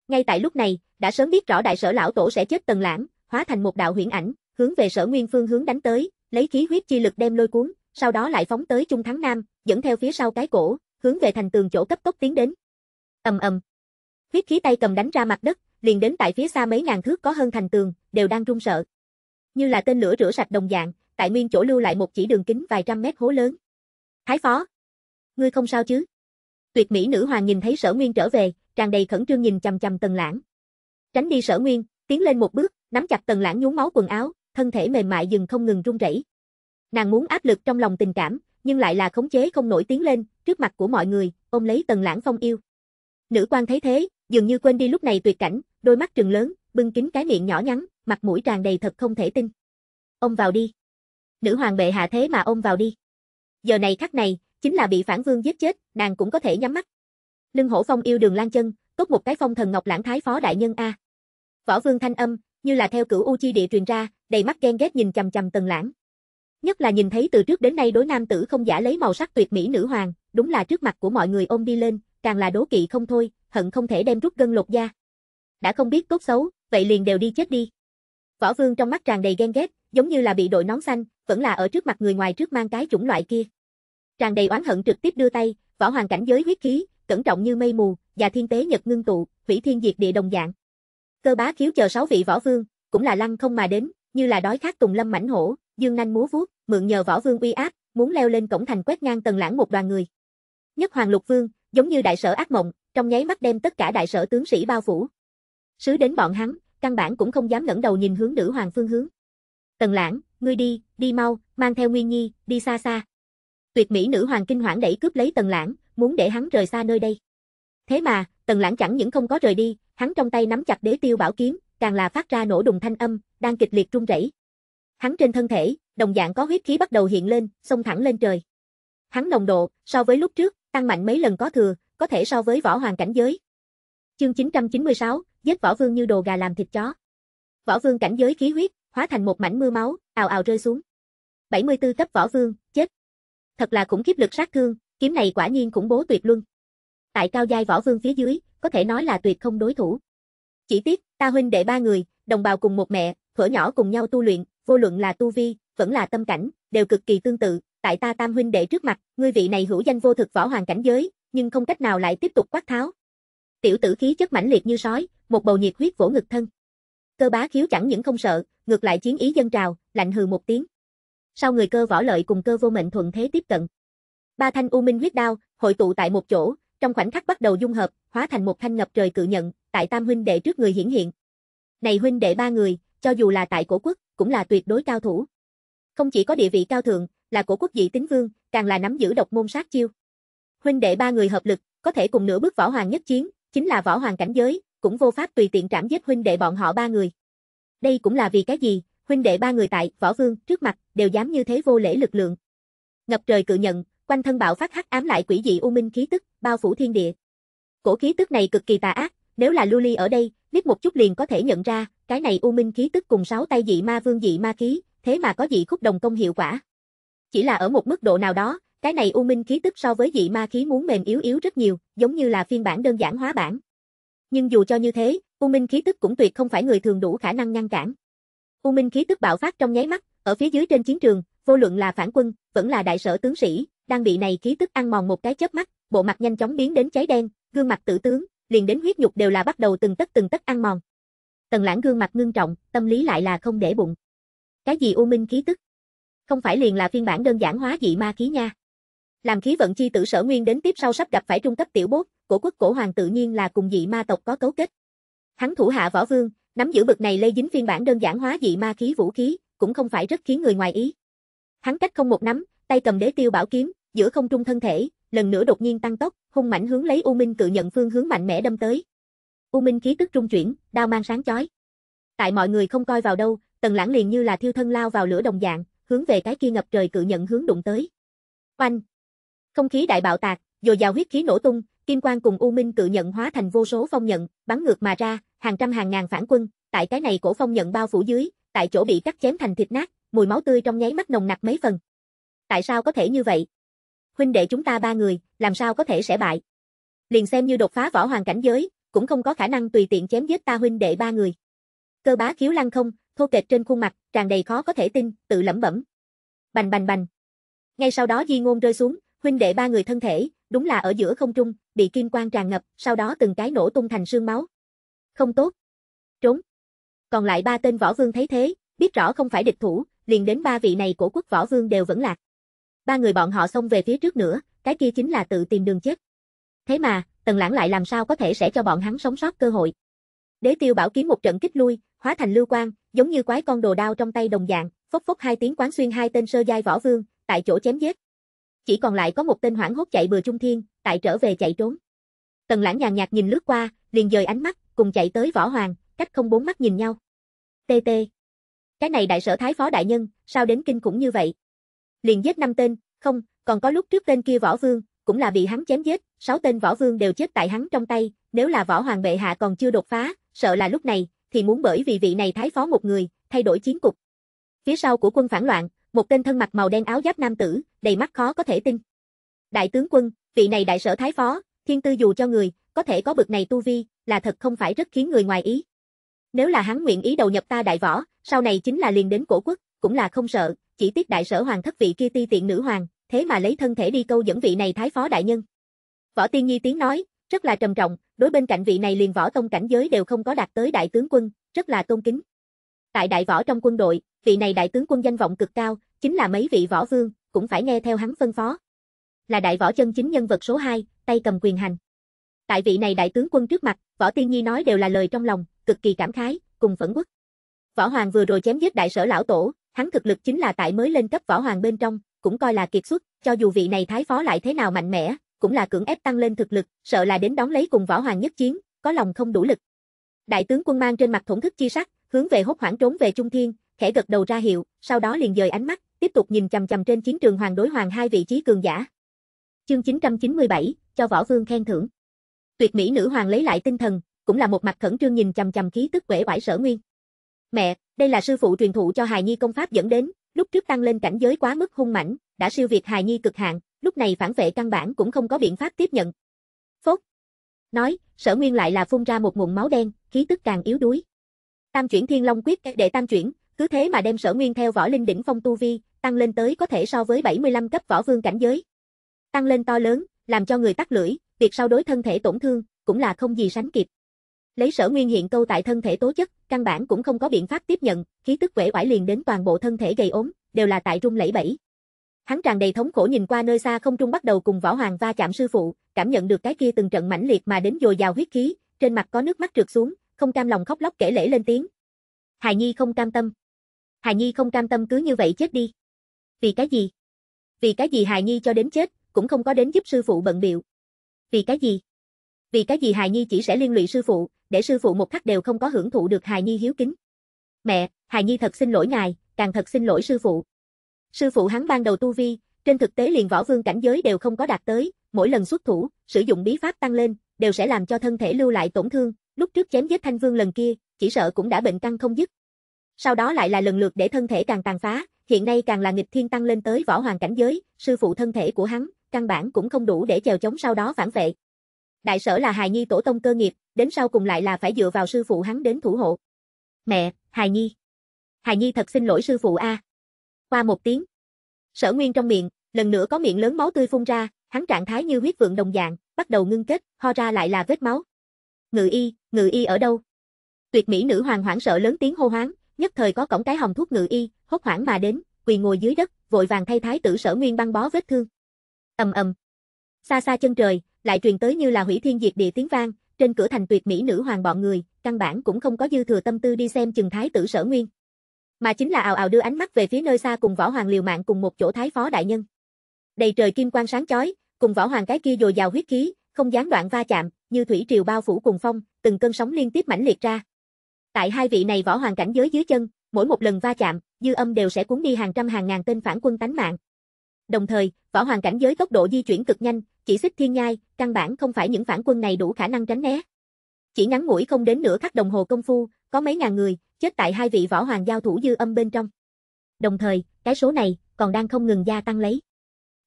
Ngay tại lúc này, đã sớm biết rõ đại sở lão tổ sẽ chết tần lãng, hóa thành một đạo huyễn ảnh, hướng về sở nguyên phương hướng đánh tới, lấy khí huyết chi lực đem lôi cuốn, sau đó lại phóng tới Trung Thắng Nam, dẫn theo phía sau cái cổ, hướng về thành tường chỗ cấp tốc tiến đến. Ầm ầm. Huyết khí tay cầm đánh ra mặt đất, liền đến tại phía xa mấy ngàn thước có hơn thành tường, đều đang run sợ. Như là tên lửa rửa sạch đồng dạng, tại nguyên chỗ lưu lại một chỉ đường kính vài trăm mét hố lớn. Thái phó, ngươi không sao chứ? Tuyệt mỹ nữ hoàng nhìn thấy Sở Nguyên trở về, tràn đầy khẩn trương nhìn chằm chằm Tần Lãng. Tránh đi Sở Nguyên, tiến lên một bước, nắm chặt Tần Lãng nhúng máu quần áo, thân thể mềm mại dừng không ngừng run rẩy. Nàng muốn áp lực trong lòng tình cảm, nhưng lại là khống chế không nổi tiến lên, trước mặt của mọi người, ôm lấy Tần Lãng Phong yêu. Nữ quan thấy thế, dường như quên đi lúc này tuyệt cảnh, đôi mắt trừng lớn, bưng kín cái miệng nhỏ nhắn, mặt mũi tràn đầy thật không thể tin. Ông vào đi. Nữ hoàng bệ hạ thế mà ông vào đi. Giờ này khắc này, chính là bị phản vương giết chết, nàng cũng có thể nhắm mắt. Lưng hổ phong yêu đường lan chân, tốt một cái phong thần ngọc lãng thái phó đại nhân A. Võ vương thanh âm, như là theo cửu U Chi địa truyền ra, đầy mắt ghen ghét nhìn chầm chầm tần lãng. Nhất là nhìn thấy từ trước đến nay đối nam tử không giả lấy màu sắc tuyệt mỹ nữ hoàng, đúng là trước mặt của mọi người ôm đi lên, càng là đố kỵ không thôi, hận không thể đem rút gân lột da. Đã không biết tốt xấu, vậy liền đều đi chết đi. Võ Vương trong mắt tràn đầy ghen ghét, giống như là bị đội nón xanh, vẫn là ở trước mặt người ngoài trước mang cái chủng loại kia. Tràn đầy oán hận trực tiếp đưa tay, võ hoàng cảnh giới huyết khí, cẩn trọng như mây mù, và thiên tế nhật ngưng tụ, hủy thiên diệt địa đồng dạng. Cơ bá khiếu chờ sáu vị võ vương, cũng là lăng không mà đến, như là đói khát tùng lâm mãnh hổ, dương nanh múa vuốt, mượn nhờ võ vương uy áp, muốn leo lên cổng thành quét ngang tầng lãng một đoàn người. Nhất hoàng lục vương, giống như đại sở ác mộng, trong nháy mắt đem tất cả đại sở tướng sĩ bao phủ. Sứ đến bọn hắn, căn bản cũng không dám ngẩng đầu nhìn hướng nữ hoàng phương hướng. Tần Lãng, ngươi đi, đi mau, mang theo Nguyên Nhi, đi xa xa. Tuyệt mỹ nữ hoàng kinh hoảng đẩy cướp lấy Tần Lãng, muốn để hắn rời xa nơi đây. Thế mà, Tần Lãng chẳng những không có rời đi, hắn trong tay nắm chặt đế tiêu bảo kiếm, càng là phát ra nổ đùng thanh âm, đang kịch liệt rung rẩy. Hắn trên thân thể, đồng dạng có huyết khí bắt đầu hiện lên, xông thẳng lên trời. Hắn nồng độ, so với lúc trước, tăng mạnh mấy lần có thừa, có thể so với võ hoàng cảnh giới. Chương 996, giết võ vương như đồ gà làm thịt chó. Võ vương cảnh giới khí huyết, hóa thành một mảnh mưa máu, ào ào rơi xuống. 74 cấp võ vương, chết. Thật là khủng khiếp lực sát thương, kiếm này quả nhiên khủng bố tuyệt luân. Tại cao giai võ vương phía dưới, có thể nói là tuyệt không đối thủ. Chỉ tiếc, ta huynh đệ ba người, đồng bào cùng một mẹ, thở nhỏ cùng nhau tu luyện, vô luận là tu vi, vẫn là tâm cảnh, đều cực kỳ tương tự, tại ta tam huynh đệ trước mặt, ngươi vị này hữu danh vô thực võ hoàng cảnh giới, nhưng không cách nào lại tiếp tục quát tháo. Tiểu tử khí chất mãnh liệt như sói, một bầu nhiệt huyết vỗ ngực thân. Cơ bá khiếu chẳng những không sợ, ngược lại chiến ý dân trào, lạnh hừ một tiếng. Sau người cơ võ lợi cùng cơ vô mệnh thuận thế tiếp cận. Ba thanh u minh huyết đao, hội tụ tại một chỗ, trong khoảnh khắc bắt đầu dung hợp, hóa thành một thanh ngập trời cự nhận, tại tam huynh đệ trước người hiển hiện. Này huynh đệ ba người, cho dù là tại cổ quốc, cũng là tuyệt đối cao thủ. Không chỉ có địa vị cao thượng, là của quốc dị tín vương, càng là nắm giữ độc môn sát chiêu. Huynh đệ ba người hợp lực, có thể cùng nửa bước võ hoàng nhất chiến, chính là võ hoàng cảnh giới, cũng vô pháp tùy tiện trảm giết huynh đệ bọn họ ba người. Đây cũng là vì cái gì, huynh đệ ba người tại võ vương trước mặt đều dám như thế vô lễ lực lượng. Ngập trời cự nhận, quanh thân bạo phát hắc ám lại quỷ dị u minh khí tức, bao phủ thiên địa. Cổ khí tức này cực kỳ tà ác, nếu là Luli ở đây, liếc một chút liền có thể nhận ra, cái này u minh khí tức cùng sáu tay dị ma vương dị ma khí, thế mà có dị khúc đồng công hiệu quả. Chỉ là ở một mức độ nào đó, cái này u minh khí tức so với dị ma khí muốn mềm yếu yếu rất nhiều, giống như là phiên bản đơn giản hóa bản. Nhưng dù cho như thế, u minh khí tức cũng tuyệt không phải người thường đủ khả năng ngăn cản. U minh khí tức bạo phát trong nháy mắt, ở phía dưới trên chiến trường, vô luận là phản quân, vẫn là đại sở tướng sĩ, đang bị này khí tức ăn mòn một cái chớp mắt, bộ mặt nhanh chóng biến đến cháy đen, gương mặt tử tướng, liền đến huyết nhục đều là bắt đầu từng tấc từng tấc ăn mòn. Tần Lãng gương mặt ngưng trọng, tâm lý lại là không để bụng. Cái gì u minh khí tức? không phải liền là phiên bản đơn giản hóa dị ma khí nha. Làm khí vận chi tử sở nguyên đến tiếp sau sắp gặp phải trung cấp tiểu bốt, cổ quốc cổ hoàng tự nhiên là cùng dị ma tộc có cấu kết. Hắn thủ hạ võ vương, nắm giữ bực này lây dính phiên bản đơn giản hóa dị ma khí vũ khí, cũng không phải rất khiến người ngoài ý. Hắn cách không một nắm, tay cầm đế tiêu bảo kiếm, giữa không trung thân thể, lần nữa đột nhiên tăng tốc, hung mãnh hướng lấy U Minh cự nhận phương hướng mạnh mẽ đâm tới. U Minh khí tức trung chuyển, đao mang sáng chói. Tại mọi người không coi vào đâu, Tần Lãng liền như là thiêu thân lao vào lửa đồng dạng, hướng về cái kia ngập trời cự nhận hướng đụng tới. Oanh! Không khí đại bạo tạc, dồi dào huyết khí nổ tung, kim quang cùng u minh cự nhận hóa thành vô số phong nhận, bắn ngược mà ra, hàng trăm hàng ngàn phản quân, tại cái này cổ phong nhận bao phủ dưới, tại chỗ bị cắt chém thành thịt nát, mùi máu tươi trong nháy mắt nồng nặc mấy phần. Tại sao có thể như vậy? Huynh đệ chúng ta ba người, làm sao có thể sẽ bại? Liền xem như đột phá võ hoàng cảnh giới, cũng không có khả năng tùy tiện chém giết ta huynh đệ ba người. Cơ bá khiếu lăng không, thô kệch trên khuôn mặt, tràn đầy khó có thể tin, tự lẩm bẩm. Bành bành bành. Ngay sau đó Di Ngôn rơi xuống, huynh đệ ba người thân thể, đúng là ở giữa không trung, bị kim quang tràn ngập, sau đó từng cái nổ tung thành sương máu. Không tốt. Trốn. Còn lại ba tên võ vương thấy thế, biết rõ không phải địch thủ, liền đến ba vị này của quốc võ vương đều vẫn lạc. Ba người bọn họ xông về phía trước nữa, cái kia chính là tự tìm đường chết. Thế mà, Tần Lãng lại làm sao có thể sẽ cho bọn hắn sống sót cơ hội. Đế Tiêu bảo kiếm một trận kích lui, hóa thành lưu quang, giống như quái con đồ đao trong tay đồng dạng, phốc phốc hai tiếng quán xuyên hai tên sơ giai võ vương, tại chỗ chém giết. Chỉ còn lại có một tên hoảng hốt chạy bừa trung thiên, tại trở về chạy trốn. Tần Lãng nhàn nhạt nhìn lướt qua, liền dời ánh mắt, cùng chạy tới võ hoàng, cách không bốn mắt nhìn nhau. Tê tê. Cái này đại sở thái phó đại nhân, sao đến kinh cũng như vậy? Liền giết năm tên, không, còn có lúc trước tên kia võ vương, cũng là bị hắn chém giết, sáu tên võ vương đều chết tại hắn trong tay, nếu là võ hoàng bệ hạ còn chưa đột phá, sợ là lúc này, thì muốn bởi vì vị này thái phó một người, thay đổi chiến cục. Phía sau của quân phản loạn, một tên thân mặc màu đen áo giáp nam tử, đầy mắt khó có thể tin. Đại tướng quân, vị này đại sở thái phó, thiên tư dù cho người, có thể có bực này tu vi, là thật không phải rất khiến người ngoài ý. Nếu là hắn nguyện ý đầu nhập ta đại võ, sau này chính là liền đến cổ quốc, cũng là không sợ, chỉ tiếc đại sở hoàng thất vị kia ti tiện nữ hoàng, thế mà lấy thân thể đi câu dẫn vị này thái phó đại nhân. Võ Tiên Nhi tiếng nói, rất là trầm trọng, đối bên cạnh vị này liền võ tông cảnh giới đều không có đạt tới đại tướng quân, rất là tôn kính. Tại đại võ trong quân đội, vị này đại tướng quân danh vọng cực cao, chính là mấy vị võ vương, cũng phải nghe theo hắn phân phó. Là đại võ chân chính nhân vật số 2, tay cầm quyền hành. Tại vị này đại tướng quân trước mặt, võ tiên nhi nói đều là lời trong lòng, cực kỳ cảm khái, cùng phẫn quốc. Võ hoàng vừa rồi chém giết đại sở lão tổ, hắn thực lực chính là tại mới lên cấp võ hoàng bên trong, cũng coi là kiệt xuất, cho dù vị này thái phó lại thế nào mạnh mẽ, cũng là cưỡng ép tăng lên thực lực, sợ là đến đón lấy cùng võ hoàng nhất chiến, có lòng không đủ lực. Đại tướng quân mang trên mặt thủng thức chi sắc, hướng về hốt hoảng trốn về Trung Thiên, khẽ gật đầu ra hiệu, sau đó liền dời ánh mắt, tiếp tục nhìn chằm chằm trên chiến trường hoàng đối hoàng hai vị trí cường giả. Chương 997, cho võ vương khen thưởng. Tuyệt mỹ nữ hoàng lấy lại tinh thần, cũng là một mặt khẩn trương nhìn chằm chằm khí tức quể quải Sở Nguyên. "Mẹ, đây là sư phụ truyền thụ cho hài nhi công pháp dẫn đến, lúc trước tăng lên cảnh giới quá mức hung mãnh, đã siêu việt hài nhi cực hạn, lúc này phản vệ căn bản cũng không có biện pháp tiếp nhận. Phốt. Nói, sở nguyên lại là phun ra một nguồn máu đen, khí tức càng yếu đuối. Tam chuyển thiên long quyết để tam chuyển, cứ thế mà đem sở nguyên theo võ linh đỉnh phong tu vi, tăng lên tới có thể so với 75 cấp võ vương cảnh giới. Tăng lên to lớn, làm cho người tắt lưỡi, việc sau đối thân thể tổn thương, cũng là không gì sánh kịp. Lấy sở nguyên hiện câu tại thân thể tố chất, căn bản cũng không có biện pháp tiếp nhận, khí tức quể quải liền đến toàn bộ thân thể gây ốm, đều là tại rung lẫy bẫy. Hắn tràn đầy thống khổ nhìn qua nơi xa không trung bắt đầu cùng võ hoàng va chạm sư phụ, cảm nhận được cái kia từng trận mãnh liệt mà đến dồi dào huyết khí, trên mặt có nước mắt trượt xuống, không cam lòng khóc lóc kể lễ lên tiếng. Hài Nhi không cam tâm. Hài Nhi không cam tâm cứ như vậy chết đi. Vì cái gì? Vì cái gì Hài Nhi cho đến chết, cũng không có đến giúp sư phụ bận biệu. Vì cái gì? Vì cái gì Hài Nhi chỉ sẽ liên lụy sư phụ, để sư phụ một khắc đều không có hưởng thụ được Hài Nhi hiếu kính. Mẹ, Hài Nhi thật xin lỗi ngài, càng thật xin lỗi sư phụ. Sư phụ hắn ban đầu tu vi, trên thực tế liền võ vương cảnh giới đều không có đạt tới, mỗi lần xuất thủ, sử dụng bí pháp tăng lên, đều sẽ làm cho thân thể lưu lại tổn thương, lúc trước chém giết thanh vương lần kia, chỉ sợ cũng đã bệnh căng không dứt. Sau đó lại là lần lượt để thân thể càng tàn phá, hiện nay càng là nghịch thiên tăng lên tới võ hoàng cảnh giới, sư phụ thân thể của hắn, căn bản cũng không đủ để chèo chống sau đó phản vệ. Đại sở là hài nhi tổ tông cơ nghiệp, đến sau cùng lại là phải dựa vào sư phụ hắn đến thủ hộ. Mẹ, hài nhi. Hài nhi thật xin lỗi sư phụ a, qua một tiếng. Sở Nguyên trong miệng, lần nữa có miệng lớn máu tươi phun ra, hắn trạng thái như huyết vượng đồng dạng, bắt đầu ngưng kết, ho ra lại là vết máu. Ngự y, ngự y ở đâu? Tuyệt mỹ nữ hoàng hoảng sợ lớn tiếng hô hoáng, nhất thời có cổng cái hồng thuốc ngự y, hốt hoảng mà đến, quỳ ngồi dưới đất, vội vàng thay thái tử Sở Nguyên băng bó vết thương. Ầm ầm. Xa xa chân trời, lại truyền tới như là hủy thiên diệt địa tiếng vang, trên cửa thành tuyệt mỹ nữ hoàng bọn người, căn bản cũng không có dư thừa tâm tư đi xem chừng thái tử Sở Nguyên mà chính là ào ào đưa ánh mắt về phía nơi xa cùng võ hoàng liều mạng cùng một chỗ thái phó đại nhân. Đầy trời kim quang sáng chói, cùng võ hoàng cái kia dồi dào huyết khí, không gián đoạn va chạm, như thủy triều bao phủ cùng phong, từng cơn sóng liên tiếp mãnh liệt ra. Tại hai vị này võ hoàng cảnh giới dưới chân, mỗi một lần va chạm, dư âm đều sẽ cuốn đi hàng trăm hàng ngàn tên phản quân tánh mạng. Đồng thời, võ hoàng cảnh giới tốc độ di chuyển cực nhanh, chỉ xích thiên nhai, căn bản không phải những phản quân này đủ khả năng tránh né. Chỉ ngắn ngủi không đến nửa khắc đồng hồ công phu, có mấy ngàn người, chết tại hai vị võ hoàng giao thủ dư âm bên trong. Đồng thời, cái số này còn đang không ngừng gia tăng lấy.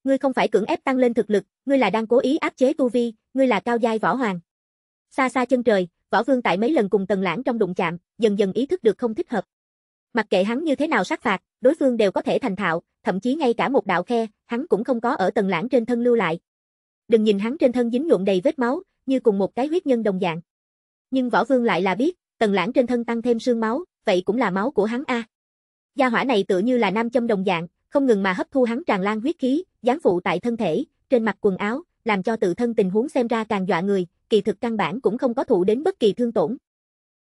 Ngươi không phải cưỡng ép tăng lên thực lực, ngươi là đang cố ý áp chế tu vi, ngươi là cao giai võ hoàng. Xa xa chân trời, võ vương tại mấy lần cùng Tần Lãng trong đụng chạm, dần dần ý thức được không thích hợp. Mặc kệ hắn như thế nào sát phạt, đối phương đều có thể thành thạo, thậm chí ngay cả một đạo khe, hắn cũng không có ở Tần Lãng trên thân lưu lại. Đừng nhìn hắn trên thân dính nhuộm đầy vết máu, như cùng một cái huyết nhân đồng dạng. Nhưng võ vương lại là biết, tần lãng trên thân tăng thêm sương máu, vậy cũng là máu của hắn a. Gia hỏa này tựa như là nam châm đồng dạng, không ngừng mà hấp thu hắn tràn lan huyết khí, dán phụ tại thân thể, trên mặt quần áo, làm cho tự thân tình huống xem ra càng dọa người, kỳ thực căn bản cũng không có thụ đến bất kỳ thương tổn.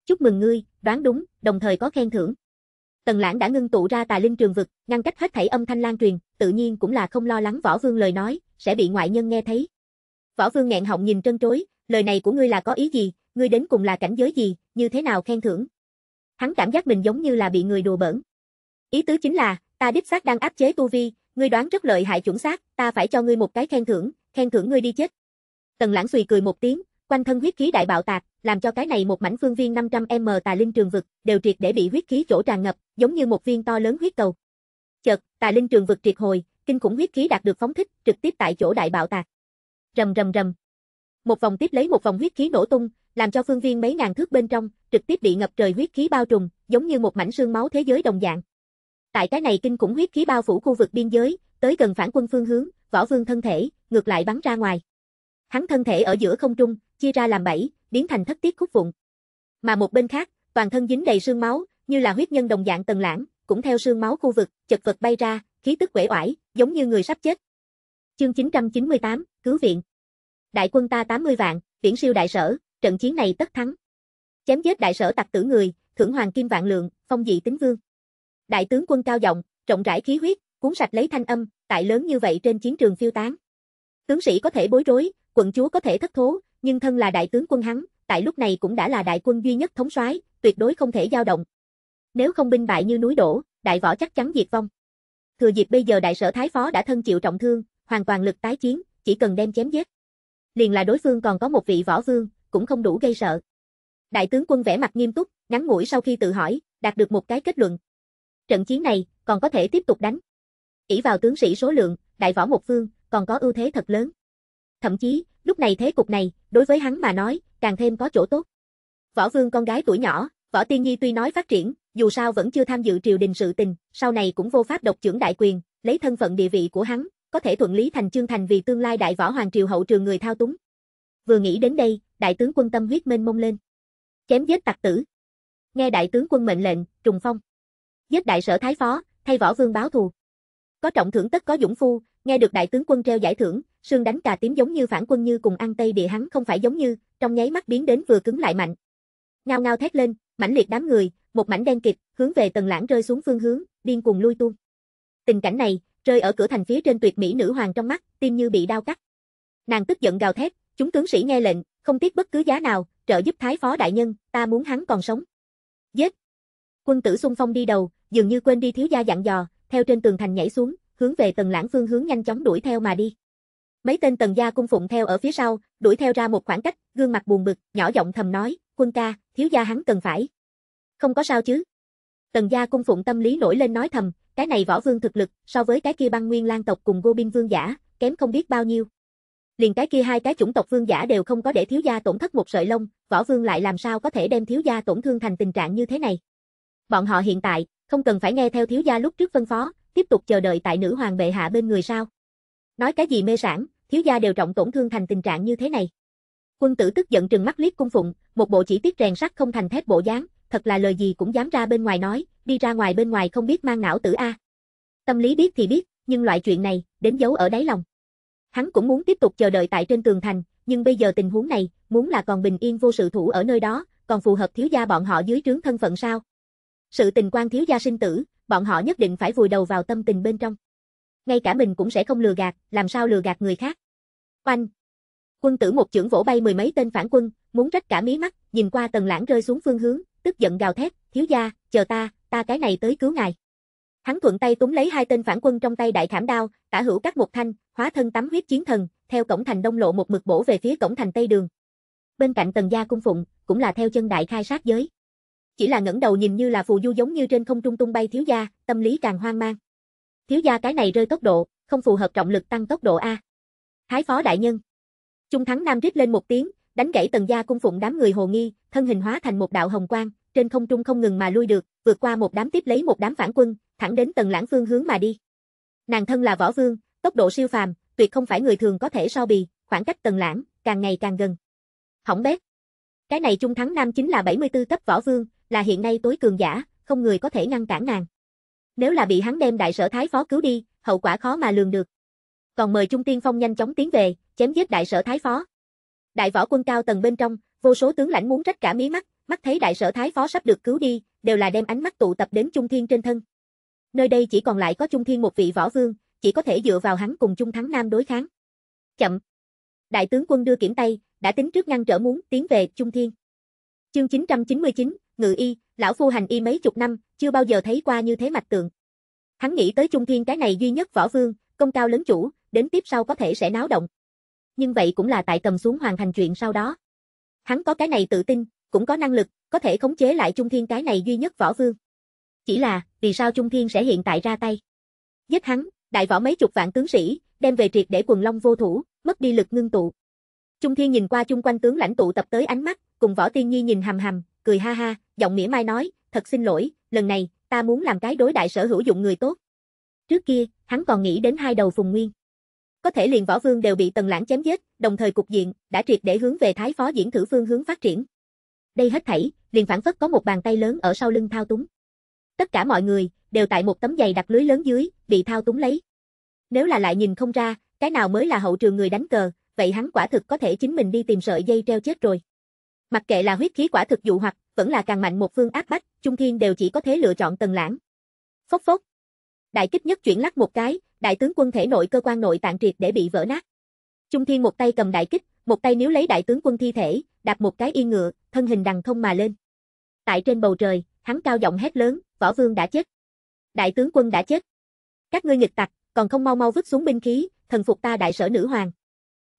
Chúc mừng ngươi, đoán đúng, đồng thời có khen thưởng. Tần Lãng đã ngưng tụ ra tà linh trường vực, ngăn cách hết thảy âm thanh lan truyền, tự nhiên cũng là không lo lắng Võ Vương lời nói sẽ bị ngoại nhân nghe thấy. Võ Vương nghẹn họng nhìn trân trối, lời này của ngươi là có ý gì, ngươi đến cùng là cảnh giới gì, như thế nào khen thưởng. Hắn cảm giác mình giống như là bị người đùa bỡn. Ý tứ chính là, ta đích xác đang áp chế tu vi, ngươi đoán rất lợi hại chuẩn xác, ta phải cho ngươi một cái khen thưởng, khen thưởng ngươi đi chết. Tần Lãng suy cười một tiếng, quanh thân huyết khí đại bạo tạc, làm cho cái này một mảnh phương viên 500m tà linh trường vực đều triệt để bị huyết khí chỗ tràn ngập, giống như một viên to lớn huyết cầu. Chợt, tà linh trường vực triệt hồi, kinh khủng huyết khí đạt được phóng thích, trực tiếp tại chỗ đại bạo tạc. Rầm rầm rầm, một vòng tiếp lấy một vòng huyết khí nổ tung, làm cho phương viên mấy ngàn thước bên trong, trực tiếp bị ngập trời huyết khí bao trùm, giống như một mảnh xương máu thế giới đồng dạng. Tại cái này kinh khủng huyết khí bao phủ khu vực biên giới, tới gần phản quân phương hướng, võ vương thân thể, ngược lại bắn ra ngoài. Hắn thân thể ở giữa không trung, chia ra làm bảy, biến thành thất tiết khúc vụn. Mà một bên khác, toàn thân dính đầy xương máu, như là huyết nhân đồng dạng tần lãng, cũng theo xương máu khu vực, chật vật bay ra, khí tức quể oải, giống như người sắp chết. Chương 998, cứu viện đại quân ta 80 vạn, viễn siêu đại sở, trận chiến này tất thắng. Chém giết đại sở tặc tử người, thưởng hoàng kim vạn lượng, phong dị tính vương. Đại tướng quân cao giọng, rộng rãi khí huyết, cuốn sạch lấy thanh âm, tại lớn như vậy trên chiến trường phiêu tán. Tướng sĩ có thể bối rối, quận chúa có thể thất thố, nhưng thân là đại tướng quân hắn, tại lúc này cũng đã là đại quân duy nhất thống soái, tuyệt đối không thể dao động. Nếu không binh bại như núi đổ, đại võ chắc chắn diệt vong. Thừa dịp bây giờ đại sở thái phó đã thân chịu trọng thương, hoàn toàn lực tái chiến, chỉ cần đem chém giết liền là đối phương còn có một vị võ vương, cũng không đủ gây sợ. Đại tướng quân vẻ mặt nghiêm túc, ngắn ngủi sau khi tự hỏi, đạt được một cái kết luận. Trận chiến này còn có thể tiếp tục đánh. ỷ vào tướng sĩ số lượng, đại võ một phương còn có ưu thế thật lớn. Thậm chí, lúc này thế cục này, đối với hắn mà nói, càng thêm có chỗ tốt. Võ Vương con gái tuổi nhỏ, Võ Tiên Nhi tuy nói phát triển, dù sao vẫn chưa tham dự triều đình sự tình, sau này cũng vô pháp độc trưởng đại quyền, lấy thân phận địa vị của hắn, có thể thuận lý thành chương thành vì tương lai đại võ hoàng triều hậu trường người thao túng. Vừa nghĩ đến đây, đại tướng quân tâm huyết mênh mông lên. Chém giết tặc tử. Nghe đại tướng quân mệnh lệnh, trùng phong. Giết đại sở thái phó, thay võ vương báo thù. Có trọng thưởng tất có dũng phu, nghe được đại tướng quân treo giải thưởng, sương đánh cà tím giống như phản quân như cùng ăn tây địa hắn không phải giống như, trong nháy mắt biến đến vừa cứng lại mạnh. Ngao ngao thét lên, mãnh liệt đám người, một mảnh đen kịt, hướng về tầng lãng rơi xuống phương hướng, điên cuồng lui tung. Tình cảnh này, rơi ở cửa thành phía trên tuyệt mỹ nữ hoàng trong mắt, tim như bị đau cắt. Nàng tức giận gào thét, chúng tướng sĩ nghe lệnh, không tiếc bất cứ giá nào, trợ giúp thái phó đại nhân, ta muốn hắn còn sống. Giết! Quân tử xung phong đi đầu, dường như quên đi thiếu gia dặn dò, theo trên tường thành nhảy xuống, hướng về tầng lãng phương hướng nhanh chóng đuổi theo mà đi. Mấy tên tầng gia cung phụng theo ở phía sau, đuổi theo ra một khoảng cách, gương mặt buồn bực, nhỏ giọng thầm nói, quân ca, thiếu gia hắn cần phải. Không có sao chứ. Tần gia cung phụng tâm lý nổi lên nói thầm, cái này võ vương thực lực, so với cái kia băng nguyên lan tộc cùng binh vương giả, kém không biết bao nhiêu. Liền cái kia hai cái chủng tộc vương giả đều không có để thiếu gia tổn thất một sợi lông, võ vương lại làm sao có thể đem thiếu gia tổn thương thành tình trạng như thế này. Bọn họ hiện tại, không cần phải nghe theo thiếu gia lúc trước phân phó, tiếp tục chờ đợi tại nữ hoàng bệ hạ bên người sao. Nói cái gì mê sản, thiếu gia đều trọng tổn thương thành tình trạng như thế này. Quân tử tức giận trừng mắt liếc cung phụng, một bộ chỉ tiết rèn sắt không thành thép bộ dáng, thật là lời gì cũng dám ra bên ngoài nói, đi ra ngoài bên ngoài không biết mang não tử A. Tâm lý biết thì biết, nhưng loại chuyện này, đến giấu ở đáy lòng. Hắn cũng muốn tiếp tục chờ đợi tại trên tường thành, nhưng bây giờ tình huống này, muốn là còn bình yên vô sự thủ ở nơi đó, còn phù hợp thiếu gia bọn họ dưới trướng thân phận sao? Sự tình quan thiếu gia sinh tử, bọn họ nhất định phải vùi đầu vào tâm tình bên trong. Ngay cả mình cũng sẽ không lừa gạt, làm sao lừa gạt người khác? Oanh! Quân tử một chưởng vỗ bay mười mấy tên phản quân, muốn rách cả mí mắt, nhìn qua tầng lãng rơi xuống phương hướng, tức giận gào thét, thiếu gia, chờ ta, ta cái này tới cứu ngài. Hắn thuận tay túm lấy hai tên phản quân trong tay đại thảm đao, tả hữu các một thanh, hóa thân tắm huyết chiến thần, theo cổng thành đông lộ một mực bổ về phía cổng thành tây đường. Bên cạnh tần gia cung phụng, cũng là theo chân đại khai sát giới. Chỉ là ngẩng đầu nhìn như là phù du giống như trên không trung tung bay thiếu gia, tâm lý càng hoang mang. Thiếu gia cái này rơi tốc độ, không phù hợp trọng lực tăng tốc độ a. Thái phó đại nhân. Trung thắng nam rít lên một tiếng, đánh gãy tần gia cung phụng đám người hồ nghi, thân hình hóa thành một đạo hồng quang, trên không trung không ngừng mà lui được, vượt qua một đám tiếp lấy một đám phản quân, thẳng đến tầng lãng phương hướng mà đi. Nàng thân là võ vương, tốc độ siêu phàm, tuyệt không phải người thường có thể so bì, khoảng cách tầng lãng, càng ngày càng gần. Hỏng bét. Cái này Trung Thắng Nam chính là 74 cấp võ vương, là hiện nay tối cường giả, không người có thể ngăn cản nàng. Nếu là bị hắn đem đại sở thái phó cứu đi, hậu quả khó mà lường được. Còn mời Trung Tiên Phong nhanh chóng tiến về, chém giết đại sở thái phó. Đại võ quân cao tầng bên trong, vô số tướng lãnh muốn trách cả mí mắt, mắt thấy đại sở thái phó sắp được cứu đi, đều là đem ánh mắt tụ tập đến Trung Thiên trên thân. Nơi đây chỉ còn lại có Trung Thiên một vị võ vương, chỉ có thể dựa vào hắn cùng Trung Thắng Nam đối kháng. Chậm. Đại tướng quân đưa kiểm tay, đã tính trước ngăn trở muốn tiến về Trung Thiên. Chương 999, Ngự Y, lão phu hành y mấy chục năm, chưa bao giờ thấy qua như thế mạch tượng. Hắn nghĩ tới Trung Thiên cái này duy nhất võ vương, công cao lớn chủ, đến tiếp sau có thể sẽ náo động. Nhưng vậy cũng là tại cầm xuống hoàn thành chuyện sau đó. Hắn có cái này tự tin, cũng có năng lực, có thể khống chế lại Trung Thiên cái này duy nhất võ vương. Chỉ là, vì sao Trung Thiên sẽ hiện tại ra tay? Giết hắn, đại võ mấy chục vạn tướng sĩ, đem về triệt để quần long vô thủ, mất đi lực ngưng tụ. Trung Thiên nhìn qua chung quanh tướng lãnh tụ tập tới ánh mắt, cùng Võ Tiên Nhi nhìn hầm hầm, cười ha ha, giọng mỉa mai nói, thật xin lỗi, lần này, ta muốn làm cái đối đại sở hữu dụng người tốt. Trước kia, hắn còn nghĩ đến hai đầu phùng nguyên. Có thể liền võ vương đều bị tần lãng chém giết, đồng thời cục diện, đã triệt để hướng về thái phó diễn thử phương hướng phát triển đây hết thảy, liền phản phất có một bàn tay lớn ở sau lưng thao túng. Tất cả mọi người, đều tại một tấm giày đặt lưới lớn dưới, bị thao túng lấy. Nếu là lại nhìn không ra, cái nào mới là hậu trường người đánh cờ, vậy hắn quả thực có thể chính mình đi tìm sợi dây treo chết rồi. Mặc kệ là huyết khí quả thực dụ hoặc, vẫn là càng mạnh một phương áp bách, Trung Thiên đều chỉ có thể lựa chọn tần lãng. Phốc phốc. Đại kích nhất chuyển lắc một cái, đại tướng quân thể nội cơ quan nội tạng triệt để bị vỡ nát. Trung Thiên một tay cầm đại kích, một tay níu lấy đại tướng quân thi thể, đạp một cái yên ngựa, thân hình đằng không mà lên. Tại trên bầu trời, hắn cao giọng hét lớn, võ vương đã chết. Đại tướng quân đã chết. Các ngươi nghịch tặc, còn không mau mau vứt xuống binh khí, thần phục ta đại sở nữ hoàng.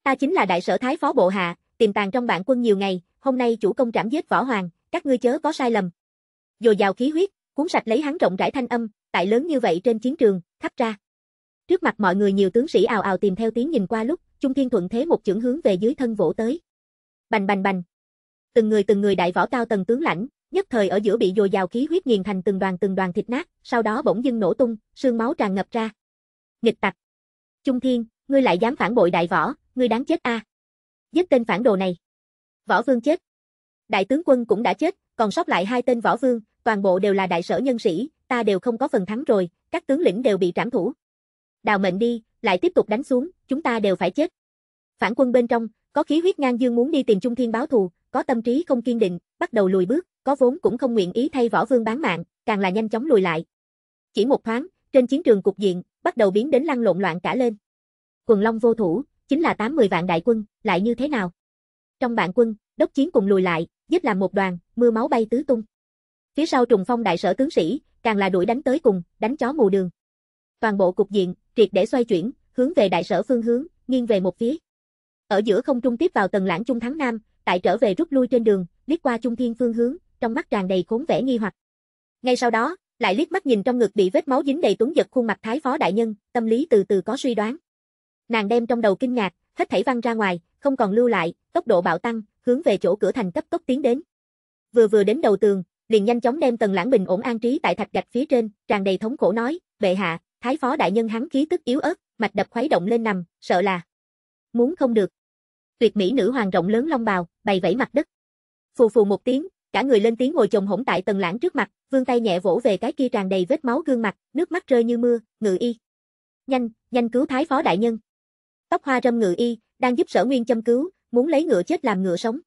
Ta chính là đại sở thái phó bộ hạ, tìm tàng trong bản quân nhiều ngày, hôm nay chủ công trảm giết võ hoàng, các ngươi chớ có sai lầm. Dồi dào khí huyết, cuốn sạch lấy hắn rộng rãi thanh âm, tại lớn như vậy trên chiến trường, khắp ra. Trước mặt mọi người nhiều tướng sĩ ào ào tìm theo tiếng nhìn qua lúc, Trung Thiên thuận thế một chưởng hướng về dưới thân vỗ tới. Bành bành bành. Từng người từng người đại võ cao tầng tướng lãnh, nhất thời ở giữa bị dồi dào khí huyết nghiền thành từng đoàn từng đoàn thịt nát, sau đó bỗng dưng nổ tung, xương máu tràn ngập ra. Nghịch tặc. Trung Thiên, ngươi lại dám phản bội đại võ, ngươi đáng chết a. À. Giết tên phản đồ này. Võ Vương chết. Đại tướng quân cũng đã chết, còn sót lại hai tên võ vương, toàn bộ đều là đại sở nhân sĩ, ta đều không có phần thắng rồi, các tướng lĩnh đều bị trảm thủ. Đào mệnh đi, lại tiếp tục đánh xuống, chúng ta đều phải chết. Phản quân bên trong, có khí huyết ngang dương muốn đi tìm Trung Thiên báo thù, có tâm trí không kiên định, bắt đầu lùi bước, có vốn cũng không nguyện ý thay võ vương bán mạng, càng là nhanh chóng lùi lại. Chỉ một thoáng, trên chiến trường cục diện, bắt đầu biến đến lăn lộn loạn cả lên. Quần Long vô thủ, chính là tám 80 vạn đại quân, lại như thế nào? Trong bạn quân, đốc chiến cùng lùi lại, giết làm một đoàn, mưa máu bay tứ tung. Phía sau trùng phong đại sở tướng sĩ, càng là đuổi đánh tới cùng, đánh chó mù đường. Toàn bộ cục diện, triệt để xoay chuyển, hướng về đại sở phương hướng, nghiêng về một phía. Ở giữa không trung tiếp vào tầng lãng Trung Thắng Nam, tại trở về rút lui trên đường, liếc qua Trung Thiên phương hướng, trong mắt tràn đầy khốn vẻ nghi hoặc. Ngay sau đó, lại liếc mắt nhìn trong ngực bị vết máu dính đầy tuấn giật khuôn mặt Thái Phó Đại Nhân, tâm lý từ từ có suy đoán. Nàng đem trong đầu kinh ngạc, hết thảy văng ra ngoài, không còn lưu lại, tốc độ bạo tăng, hướng về chỗ cửa thành cấp tốc tiến đến. Vừa vừa đến đầu tường, liền nhanh chóng đem tầng Lãng Bình ổn an trí tại thạch gạch phía trên, tràn đầy thống khổ nói, "Bệ hạ, Thái phó đại nhân hắn khí tức yếu ớt, mạch đập khuấy động lên nằm, sợ là muốn không được tuyệt mỹ nữ hoàng rộng lớn long bào, bày vẫy mặt đất. Phù phù một tiếng, cả người lên tiếng ngồi chồng hổn tại tầng lãng trước mặt, vương tay nhẹ vỗ về cái kia tràn đầy vết máu gương mặt, nước mắt rơi như mưa, ngự y. Nhanh, nhanh cứu thái phó đại nhân. Tóc hoa râm ngự y, đang giúp sở nguyên châm cứu, muốn lấy ngựa chết làm ngựa sống.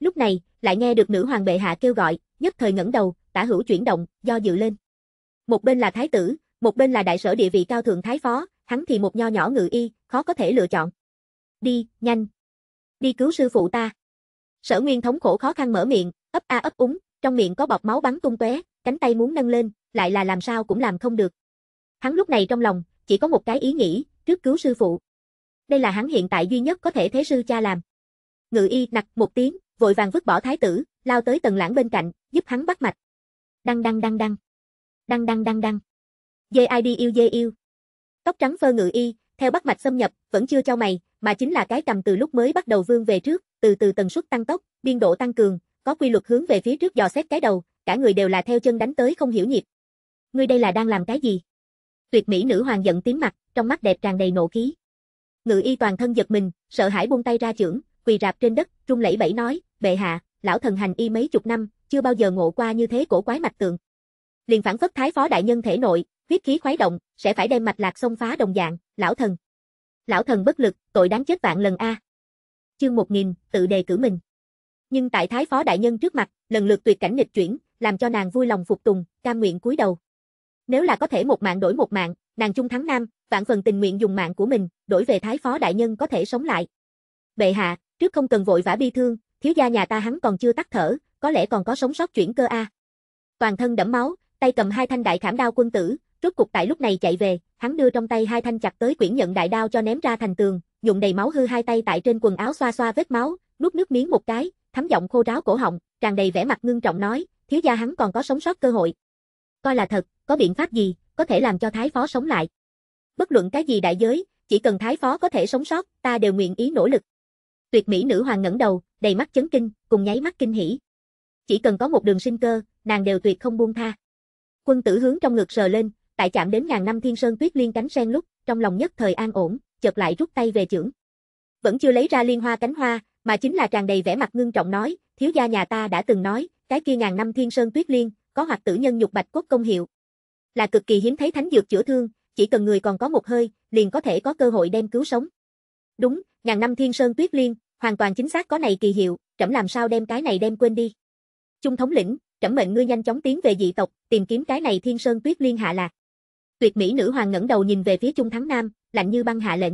Lúc này, lại nghe được nữ hoàng bệ hạ kêu gọi, nhất thời ngẩng đầu, tả hữu chuyển động, do dự lên. Một bên là thái tử, một bên là đại sở địa vị cao thượng thái phó, hắn thì một nho nhỏ ngự y, khó có thể lựa chọn. Đi, nhanh, đi cứu sư phụ ta. Sở Nguyên thống khổ khó khăn mở miệng, ấp a ấp úng, trong miệng có bọt máu bắn tung tóe, cánh tay muốn nâng lên, lại là làm sao cũng làm không được. Hắn lúc này trong lòng chỉ có một cái ý nghĩ, trước cứu sư phụ. Đây là hắn hiện tại duy nhất có thể thế sư cha làm. Ngự y nặc một tiếng, vội vàng vứt bỏ thái tử, lao tới tầng lãng bên cạnh, giúp hắn bắt mạch. Đăng đăng đăng đăng. Đăng đăng đăng đăng. Dê ai đi yêu dê yêu. Tóc trắng phơ ngự y, theo bắt mạch xâm nhập, vẫn chưa cho mày, mà chính là cái cầm từ lúc mới bắt đầu vươn về trước, từ từ tần suất tăng tốc, biên độ tăng cường, có quy luật hướng về phía trước dò xét cái đầu, cả người đều là theo chân đánh tới không hiểu nhịp. Ngươi đây là đang làm cái gì? Tuyệt mỹ nữ hoàng giận tím mặt, trong mắt đẹp tràn đầy nộ khí. Ngự y toàn thân giật mình, sợ hãi buông tay ra chưởng, quỳ rạp trên đất, run lẩy bẩy nói, "Bệ hạ, lão thần hành y mấy chục năm, chưa bao giờ ngộ qua như thế cổ quái mạch tượng." Liền phản phất thái phó đại nhân thể nội, huyết khí khoái động, sẽ phải đem mạch lạc xông phá đồng dạng, lão thần lão thần bất lực, tội đáng chết vạn lần a. Chương 1000, tự đề cử mình. Nhưng tại thái phó đại nhân trước mặt, lần lượt tuyệt cảnh nghịch chuyển, làm cho nàng vui lòng phục tùng, cam nguyện cúi đầu. Nếu là có thể một mạng đổi một mạng, nàng trung thắng nam, vạn phần tình nguyện dùng mạng của mình, đổi về thái phó đại nhân có thể sống lại. Bệ hạ, trước không cần vội vã bi thương, thiếu gia nhà ta hắn còn chưa tắt thở, có lẽ còn có sống sót chuyển cơ a. Toàn thân đẫm máu, tay cầm hai thanh đại khảm đao quân tử, Rốt cục tại lúc này chạy về, hắn đưa trong tay hai thanh chặt tới quyển nhận đại đao cho ném ra thành tường, dùng đầy máu hư hai tay tại trên quần áo xoa xoa vết máu, nuốt nước miếng một cái, thấm giọng khô ráo cổ họng, tràn đầy vẻ mặt ngưng trọng nói, thiếu gia hắn còn có sống sót cơ hội. Coi là thật, có biện pháp gì có thể làm cho thái phó sống lại. Bất luận cái gì đại giới, chỉ cần thái phó có thể sống sót, ta đều nguyện ý nỗ lực. Tuyệt mỹ nữ hoàng ngẩng đầu, đầy mắt chấn kinh, cùng nháy mắt kinh hỉ. Chỉ cần có một đường sinh cơ, nàng đều tuyệt không buông tha. Quân tử hướng trong ngực sờ lên, Tại chạm đến ngàn năm thiên sơn tuyết liên cánh sen lúc, trong lòng nhất thời an ổn, chợt lại rút tay về trưởng Vẫn chưa lấy ra liên hoa cánh hoa, mà chính là tràn đầy vẻ mặt ngưng trọng nói, thiếu gia nhà ta đã từng nói, cái kia ngàn năm thiên sơn tuyết liên, có hoạt tử nhân nhục bạch cốt công hiệu. Là cực kỳ hiếm thấy thánh dược chữa thương, chỉ cần người còn có một hơi, liền có thể có cơ hội đem cứu sống. Đúng, ngàn năm thiên sơn tuyết liên, hoàn toàn chính xác có này kỳ hiệu, trẫm làm sao đem cái này đem quên đi. Trung thống lĩnh, trẫm mệnh ngươi nhanh chóng tiến về dị tộc, tìm kiếm cái này thiên sơn tuyết liên hạ lạc. Tuyệt mỹ nữ hoàng ngẩng đầu nhìn về phía Trung Thắng Nam, lạnh như băng hạ lệnh.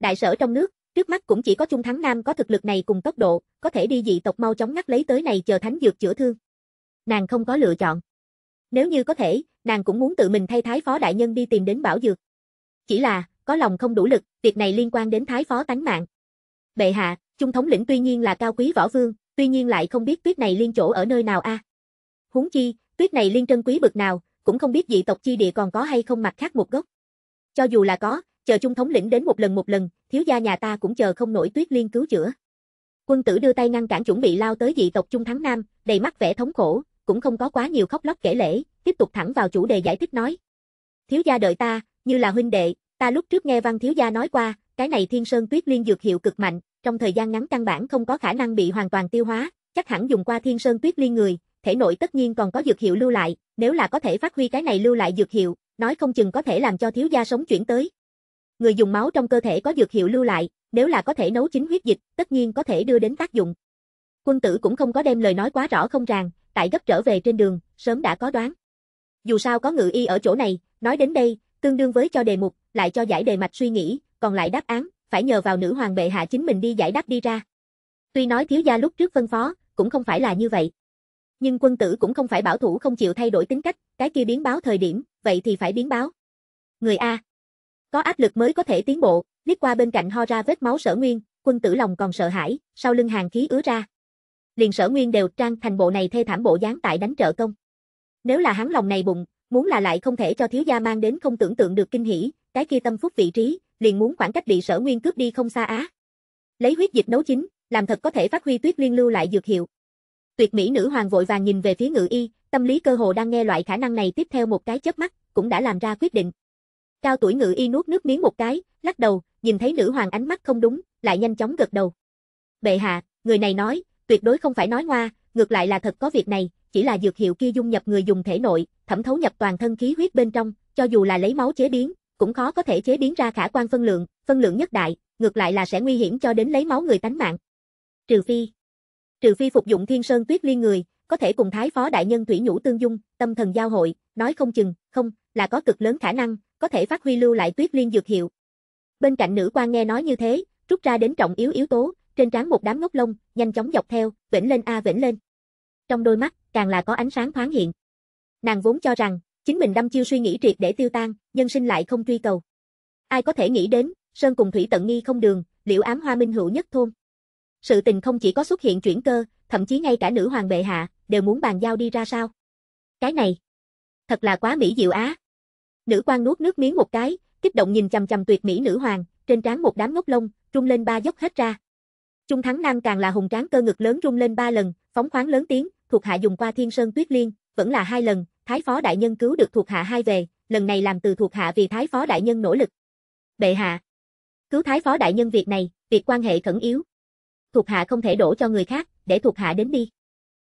Đại sở trong nước, trước mắt cũng chỉ có Trung Thắng Nam có thực lực này cùng tốc độ, có thể đi dị tộc mau chóng ngắt lấy tới này chờ thánh dược chữa thương. Nàng không có lựa chọn. Nếu như có thể, nàng cũng muốn tự mình thay thái phó đại nhân đi tìm đến bảo dược. Chỉ là, có lòng không đủ lực, việc này liên quan đến thái phó tánh mạng. Bệ hạ, trung thống lĩnh tuy nhiên là cao quý võ vương, tuy nhiên lại không biết tuyết này liên chỗ ở nơi nào a. À? Huống chi, tuyết này liên trân quý bực nào, cũng không biết dị tộc chi địa còn có hay không mặt khác một gốc. Cho dù là có, chờ trung thống lĩnh đến một lần một lần, thiếu gia nhà ta cũng chờ không nổi Tuyết Liên cứu chữa. Quân tử đưa tay ngăn cản chuẩn bị lao tới dị tộc Trung Thắng Nam, đầy mắt vẻ thống khổ, cũng không có quá nhiều khóc lóc kể lễ, tiếp tục thẳng vào chủ đề giải thích nói. Thiếu gia đợi ta, như là huynh đệ, ta lúc trước nghe văn thiếu gia nói qua, cái này thiên sơn tuyết liên dược hiệu cực mạnh, trong thời gian ngắn căn bản không có khả năng bị hoàn toàn tiêu hóa, chắc hẳn dùng qua thiên sơn tuyết liên người, thể nội tất nhiên còn có dược hiệu lưu lại, nếu là có thể phát huy cái này lưu lại dược hiệu, nói không chừng có thể làm cho thiếu gia sống chuyển tới. Người dùng máu trong cơ thể có dược hiệu lưu lại, nếu là có thể nấu chín huyết dịch, tất nhiên có thể đưa đến tác dụng. Quân tử cũng không có đem lời nói quá rõ không ràng, tại gấp trở về trên đường, sớm đã có đoán. Dù sao có ngự y ở chỗ này, nói đến đây, tương đương với cho đề mục, lại cho giải đề mạch suy nghĩ, còn lại đáp án, phải nhờ vào nữ hoàng bệ hạ chính mình đi giải đáp đi ra. Tuy nói thiếu gia lúc trước phân phó, cũng không phải là như vậy. Nhưng quân tử cũng không phải bảo thủ không chịu thay đổi tính cách, cái kia biến báo thời điểm, vậy thì phải biến báo. Người A. Có áp lực mới có thể tiến bộ, liếc qua bên cạnh ho ra vết máu sở nguyên, quân tử lòng còn sợ hãi, sau lưng hàng khí ứa ra. Liền sở nguyên đều trang thành bộ này thê thảm bộ dáng tại đánh trợ công. Nếu là hắn lòng này bụng, muốn là lại không thể cho thiếu gia mang đến không tưởng tượng được kinh hỉ, cái kia tâm phúc vị trí, liền muốn khoảng cách bị sở nguyên cướp đi không xa á. Lấy huyết dịch nấu chín, làm thật có thể phát huy tuyết liên lưu lại dược hiệu, Tuyệt mỹ nữ hoàng vội vàng nhìn về phía ngự y, tâm lý cơ hồ đang nghe loại khả năng này tiếp theo một cái chớp mắt, cũng đã làm ra quyết định. Cao tuổi ngự y nuốt nước miếng một cái, lắc đầu, nhìn thấy nữ hoàng ánh mắt không đúng, lại nhanh chóng gật đầu. Bệ hạ, người này nói, tuyệt đối không phải nói ngoa, ngược lại là thật có việc này, chỉ là dược hiệu kia dung nhập người dùng thể nội, thẩm thấu nhập toàn thân khí huyết bên trong, cho dù là lấy máu chế biến, cũng khó có thể chế biến ra khả quan phân lượng, phân lượng nhất đại, ngược lại là sẽ nguy hiểm cho đến lấy máu người tánh mạng. Trừ phi, trừ phi phục dụng thiên sơn tuyết liên người, có thể cùng thái phó đại nhân thủy nhũ tương dung, tâm thần giao hội, nói không chừng, không, là có cực lớn khả năng, có thể phát huy lưu lại tuyết liên dược hiệu. Bên cạnh nữ quan nghe nói như thế, rút ra đến trọng yếu yếu tố, trên trán một đám ngốc lông, nhanh chóng dọc theo, vĩnh lên a à, vĩnh lên. Trong đôi mắt, càng là có ánh sáng thoáng hiện. Nàng vốn cho rằng, chính mình đâm chiêu suy nghĩ triệt để tiêu tan, nhân sinh lại không truy cầu. Ai có thể nghĩ đến, Sơn cùng Thủy tận nghi không đường, liệu ám hoa minh hữu nhất thôn sự tình không chỉ có xuất hiện chuyển cơ, thậm chí ngay cả nữ hoàng bệ hạ, đều muốn bàn giao đi ra sao. Cái này, thật là quá mỹ diệu á. Nữ quan nuốt nước miếng một cái, kích động nhìn chầm chầm tuyệt mỹ nữ hoàng, trên trán một đám ngốc lông, rung lên ba dốc hết ra. Trung Thắng Nam càng là hùng tráng cơ ngực lớn rung lên ba lần, phóng khoáng lớn tiếng, thuộc hạ dùng qua Thiên Sơn Tuyết Liên, vẫn là hai lần, Thái phó đại nhân cứu được thuộc hạ hai về, lần này làm từ thuộc hạ vì Thái phó đại nhân nỗ lực. Bệ hạ, cứu Thái phó đại nhân việc này, việc quan hệ khẩn yếu, thuộc hạ không thể đổ cho người khác, để thuộc hạ đến đi.